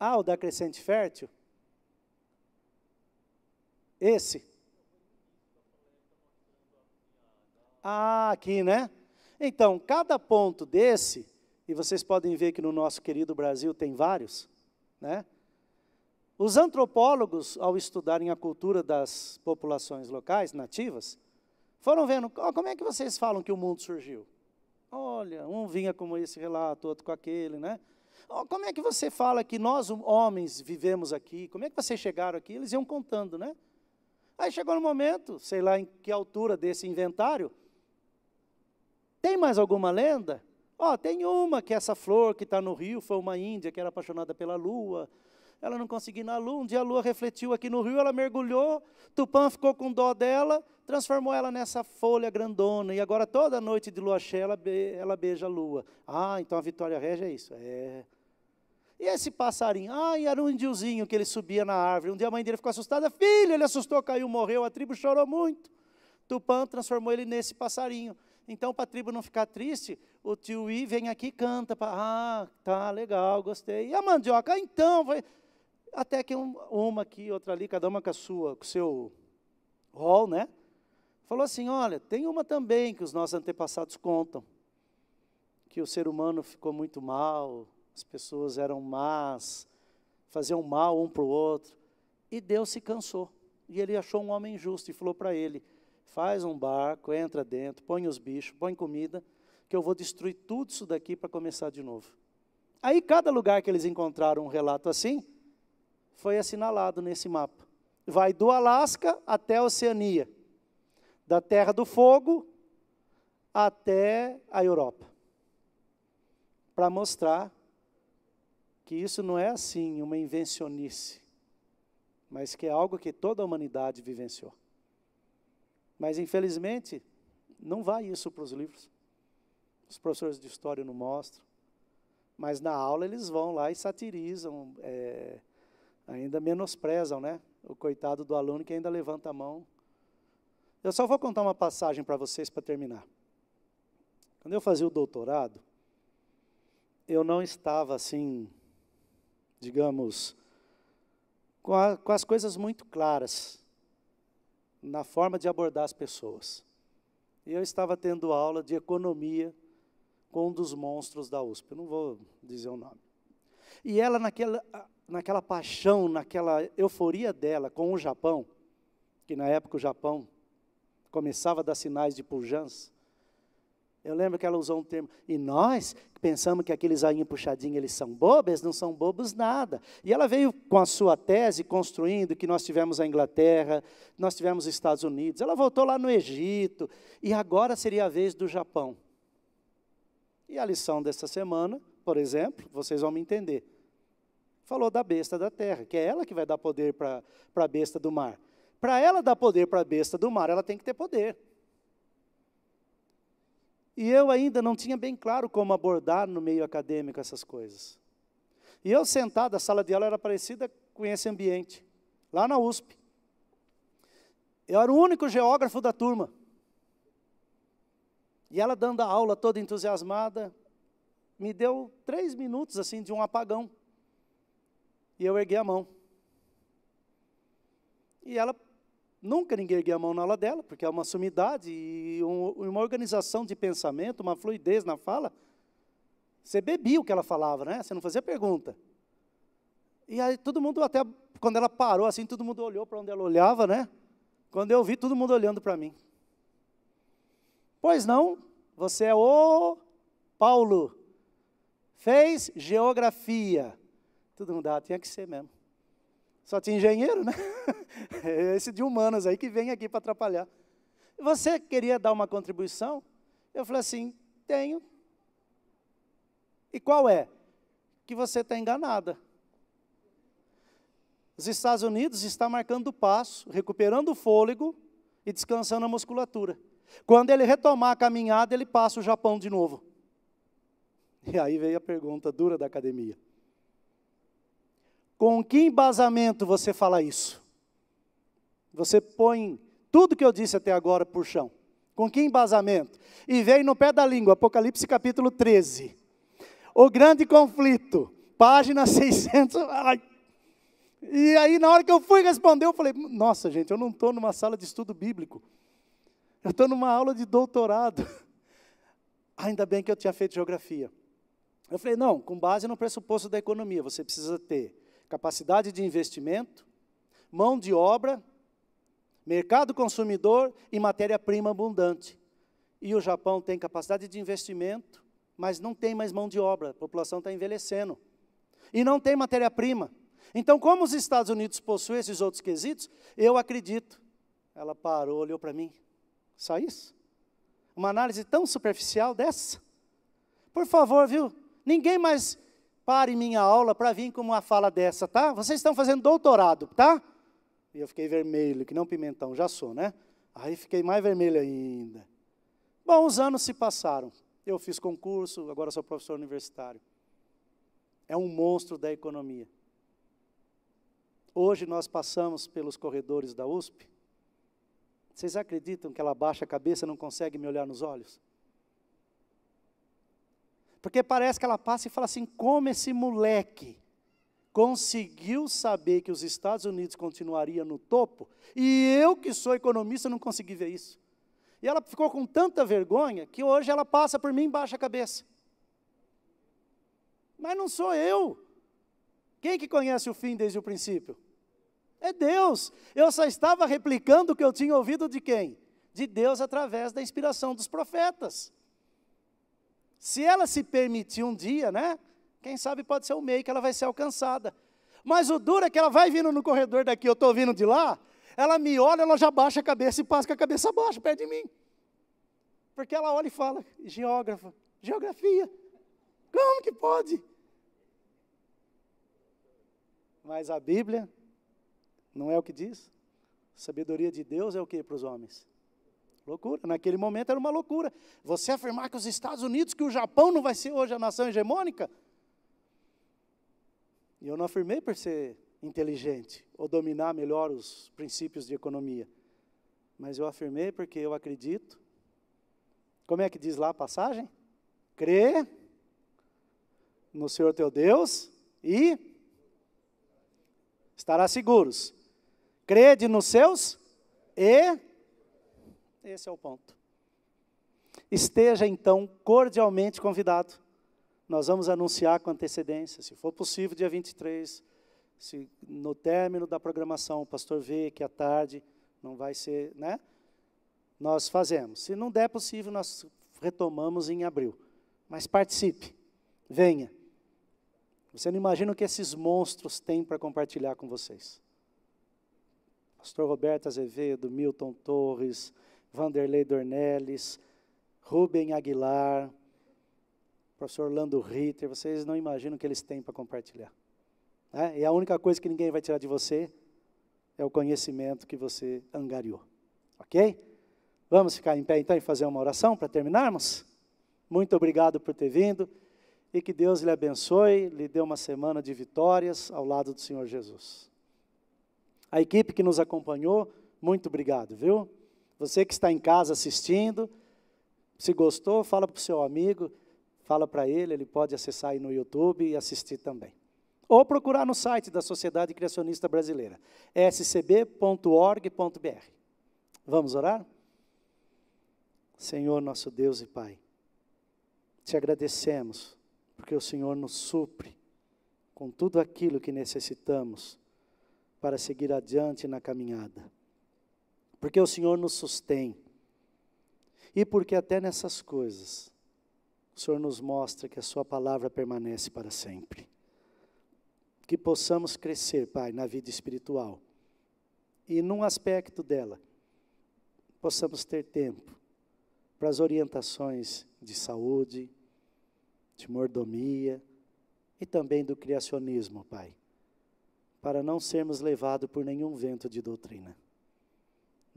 Ah, o da crescente fértil? Esse? Ah, aqui, né? Então, cada ponto desse, e vocês podem ver que no nosso querido Brasil tem vários, né? Os antropólogos, ao estudarem a cultura das populações locais, nativas, foram vendo oh, como é que vocês falam que o mundo surgiu. Olha, um vinha com esse relato, outro com aquele, né? Oh, como é que você fala que nós, hum, homens, vivemos aqui? Como é que vocês chegaram aqui? Eles iam contando, né? Aí chegou no um momento, sei lá em que altura desse inventário, tem mais alguma lenda? Ó, oh, tem uma que essa flor que está no rio foi uma índia que era apaixonada pela lua. Ela não conseguia ir na lua. Um dia a lua refletiu aqui no rio, ela mergulhou. Tupã ficou com dó dela, transformou ela nessa folha grandona. E agora toda noite de lua cheia ela, be ela beija a lua. Ah, então a Vitória Regia é isso. É. E esse passarinho? Ah, e era um indiozinho que ele subia na árvore. Um dia a mãe dele ficou assustada. Filho, ele assustou, caiu, morreu. A tribo chorou muito. Tupã transformou ele nesse passarinho. Então, para a tribo não ficar triste, o tio I vem aqui e canta. Pra, ah, tá, legal, gostei. E a mandioca? Ah, então, vai. Até que um, uma aqui, outra ali, cada uma com a sua, com o seu rol, né? Falou assim: olha, tem uma também que os nossos antepassados contam. Que o ser humano ficou muito mal, as pessoas eram más, faziam mal um para o outro. E Deus se cansou. E ele achou um homem justo e falou para ele: Faz um barco, entra dentro, põe os bichos, põe comida, que eu vou destruir tudo isso daqui para começar de novo. Aí, cada lugar que eles encontraram um relato assim, foi assinalado nesse mapa. Vai do Alasca até a Oceania, da Terra do Fogo até a Europa. Para mostrar que isso não é assim uma invencionice, mas que é algo que toda a humanidade vivenciou. Mas, infelizmente, não vai isso para os livros. Os professores de história não mostram. Mas na aula eles vão lá e satirizam, é, ainda menosprezam, né? O coitado do aluno que ainda levanta a mão. Eu só vou contar uma passagem para vocês para terminar. Quando eu fazia o doutorado, eu não estava assim, digamos, com, a, com as coisas muito claras na forma de abordar as pessoas. E eu estava tendo aula de economia com um dos monstros da USP, eu não vou dizer o nome. E ela, naquela, naquela paixão, naquela euforia dela com o Japão, que na época o Japão começava a dar sinais de pujança, eu lembro que ela usou um termo. E nós pensamos que aqueles olhinhos puxadinhos eles são bobos, não são bobos nada. E ela veio com a sua tese construindo que nós tivemos a Inglaterra, nós tivemos os Estados Unidos. Ela voltou lá no Egito e agora seria a vez do Japão. E a lição desta semana, por exemplo, vocês vão me entender. Falou da besta da terra, que é ela que vai dar poder para a besta do mar. Para ela dar poder para a besta do mar, ela tem que ter poder. E eu ainda não tinha bem claro como abordar no meio acadêmico essas coisas. E eu sentado, a sala de aula era parecida com esse ambiente, lá na USP. Eu era o único geógrafo da turma. E ela dando a aula toda entusiasmada, me deu três minutos assim de um apagão. E eu ergui a mão. E ela Nunca ninguém ergueu a mão na aula dela, porque é uma sumidade e uma organização de pensamento, uma fluidez na fala. Você bebia o que ela falava, né? Você não fazia pergunta. E aí todo mundo, até quando ela parou assim, todo mundo olhou para onde ela olhava, né? Quando eu vi, todo mundo olhando para mim. Pois não, você é o Paulo. Fez geografia. Todo mundo, ah, tinha que ser mesmo. Só tinha engenheiro, né? [laughs] Esse de humanas aí que vem aqui para atrapalhar. Você queria dar uma contribuição? Eu falei assim: tenho. E qual é? Que você está enganada. Os Estados Unidos está marcando o passo, recuperando o fôlego e descansando a musculatura. Quando ele retomar a caminhada, ele passa o Japão de novo. E aí veio a pergunta dura da academia. Com que embasamento você fala isso? Você põe tudo que eu disse até agora por chão. Com que embasamento? E vem no pé da língua, Apocalipse capítulo 13. O grande conflito, página 600. [laughs] Ai. E aí, na hora que eu fui responder, eu falei: Nossa, gente, eu não estou numa sala de estudo bíblico. Eu estou numa aula de doutorado. [laughs] Ainda bem que eu tinha feito geografia. Eu falei: Não, com base no pressuposto da economia, você precisa ter capacidade de investimento, mão de obra, mercado consumidor e matéria-prima abundante. E o Japão tem capacidade de investimento, mas não tem mais mão de obra, a população está envelhecendo. E não tem matéria-prima. Então, como os Estados Unidos possuem esses outros quesitos, eu acredito. Ela parou, olhou para mim. Só isso? Uma análise tão superficial dessa? Por favor, viu? Ninguém mais Pare minha aula para vir com uma fala dessa, tá? Vocês estão fazendo doutorado, tá? E eu fiquei vermelho, que não pimentão, já sou, né? Aí fiquei mais vermelho ainda. Bom, os anos se passaram. Eu fiz concurso, agora sou professor universitário. É um monstro da economia. Hoje nós passamos pelos corredores da USP. Vocês acreditam que ela baixa a cabeça e não consegue me olhar nos olhos? Porque parece que ela passa e fala assim: como esse moleque conseguiu saber que os Estados Unidos continuariam no topo e eu, que sou economista, não consegui ver isso. E ela ficou com tanta vergonha que hoje ela passa por mim embaixo a cabeça. Mas não sou eu. Quem que conhece o fim desde o princípio? É Deus. Eu só estava replicando o que eu tinha ouvido de quem? De Deus através da inspiração dos profetas. Se ela se permitir um dia, né? Quem sabe pode ser o meio que ela vai ser alcançada. Mas o duro é que ela vai vindo no corredor daqui, eu estou vindo de lá, ela me olha, ela já baixa a cabeça e passa com a cabeça baixa, perto de mim. Porque ela olha e fala, geógrafo, geografia, como que pode? Mas a Bíblia não é o que diz? sabedoria de Deus é o que para os homens? Loucura. Naquele momento era uma loucura. Você afirmar que os Estados Unidos, que o Japão não vai ser hoje a nação hegemônica? E eu não afirmei por ser inteligente ou dominar melhor os princípios de economia. Mas eu afirmei porque eu acredito. Como é que diz lá a passagem? Crê no Senhor teu Deus e estará seguros. Crede nos seus e esse é o ponto. Esteja então cordialmente convidado. Nós vamos anunciar com antecedência, se for possível, dia 23, se no término da programação o pastor vê que à tarde não vai ser, né? Nós fazemos. Se não der possível, nós retomamos em abril. Mas participe, venha. Você não imagina o que esses monstros têm para compartilhar com vocês. Pastor Roberto Azevedo, Milton Torres, Vanderlei Dornelles, Rubem Aguilar, professor Orlando Ritter, vocês não imaginam o que eles têm para compartilhar. Né? E a única coisa que ninguém vai tirar de você é o conhecimento que você angariou. Ok? Vamos ficar em pé então e fazer uma oração para terminarmos? Muito obrigado por ter vindo e que Deus lhe abençoe, lhe dê uma semana de vitórias ao lado do Senhor Jesus. A equipe que nos acompanhou, muito obrigado, viu? Você que está em casa assistindo, se gostou, fala para o seu amigo, fala para ele, ele pode acessar aí no YouTube e assistir também. Ou procurar no site da Sociedade Criacionista Brasileira, scb.org.br. Vamos orar? Senhor, nosso Deus e Pai, te agradecemos, porque o Senhor nos supre com tudo aquilo que necessitamos para seguir adiante na caminhada porque o Senhor nos sustém. E porque até nessas coisas, o Senhor nos mostra que a Sua palavra permanece para sempre. Que possamos crescer, Pai, na vida espiritual. E num aspecto dela, possamos ter tempo para as orientações de saúde, de mordomia e também do criacionismo, Pai, para não sermos levados por nenhum vento de doutrina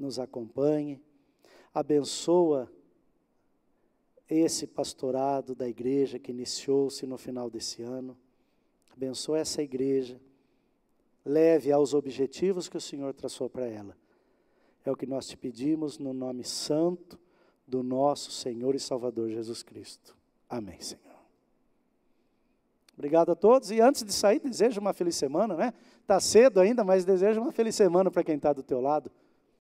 nos acompanhe, abençoa esse pastorado da igreja que iniciou-se no final desse ano, abençoa essa igreja, leve aos objetivos que o Senhor traçou para ela. É o que nós te pedimos no nome santo do nosso Senhor e Salvador Jesus Cristo. Amém, Senhor. Obrigado a todos. E antes de sair, desejo uma feliz semana, né? Está cedo ainda, mas desejo uma feliz semana para quem está do teu lado.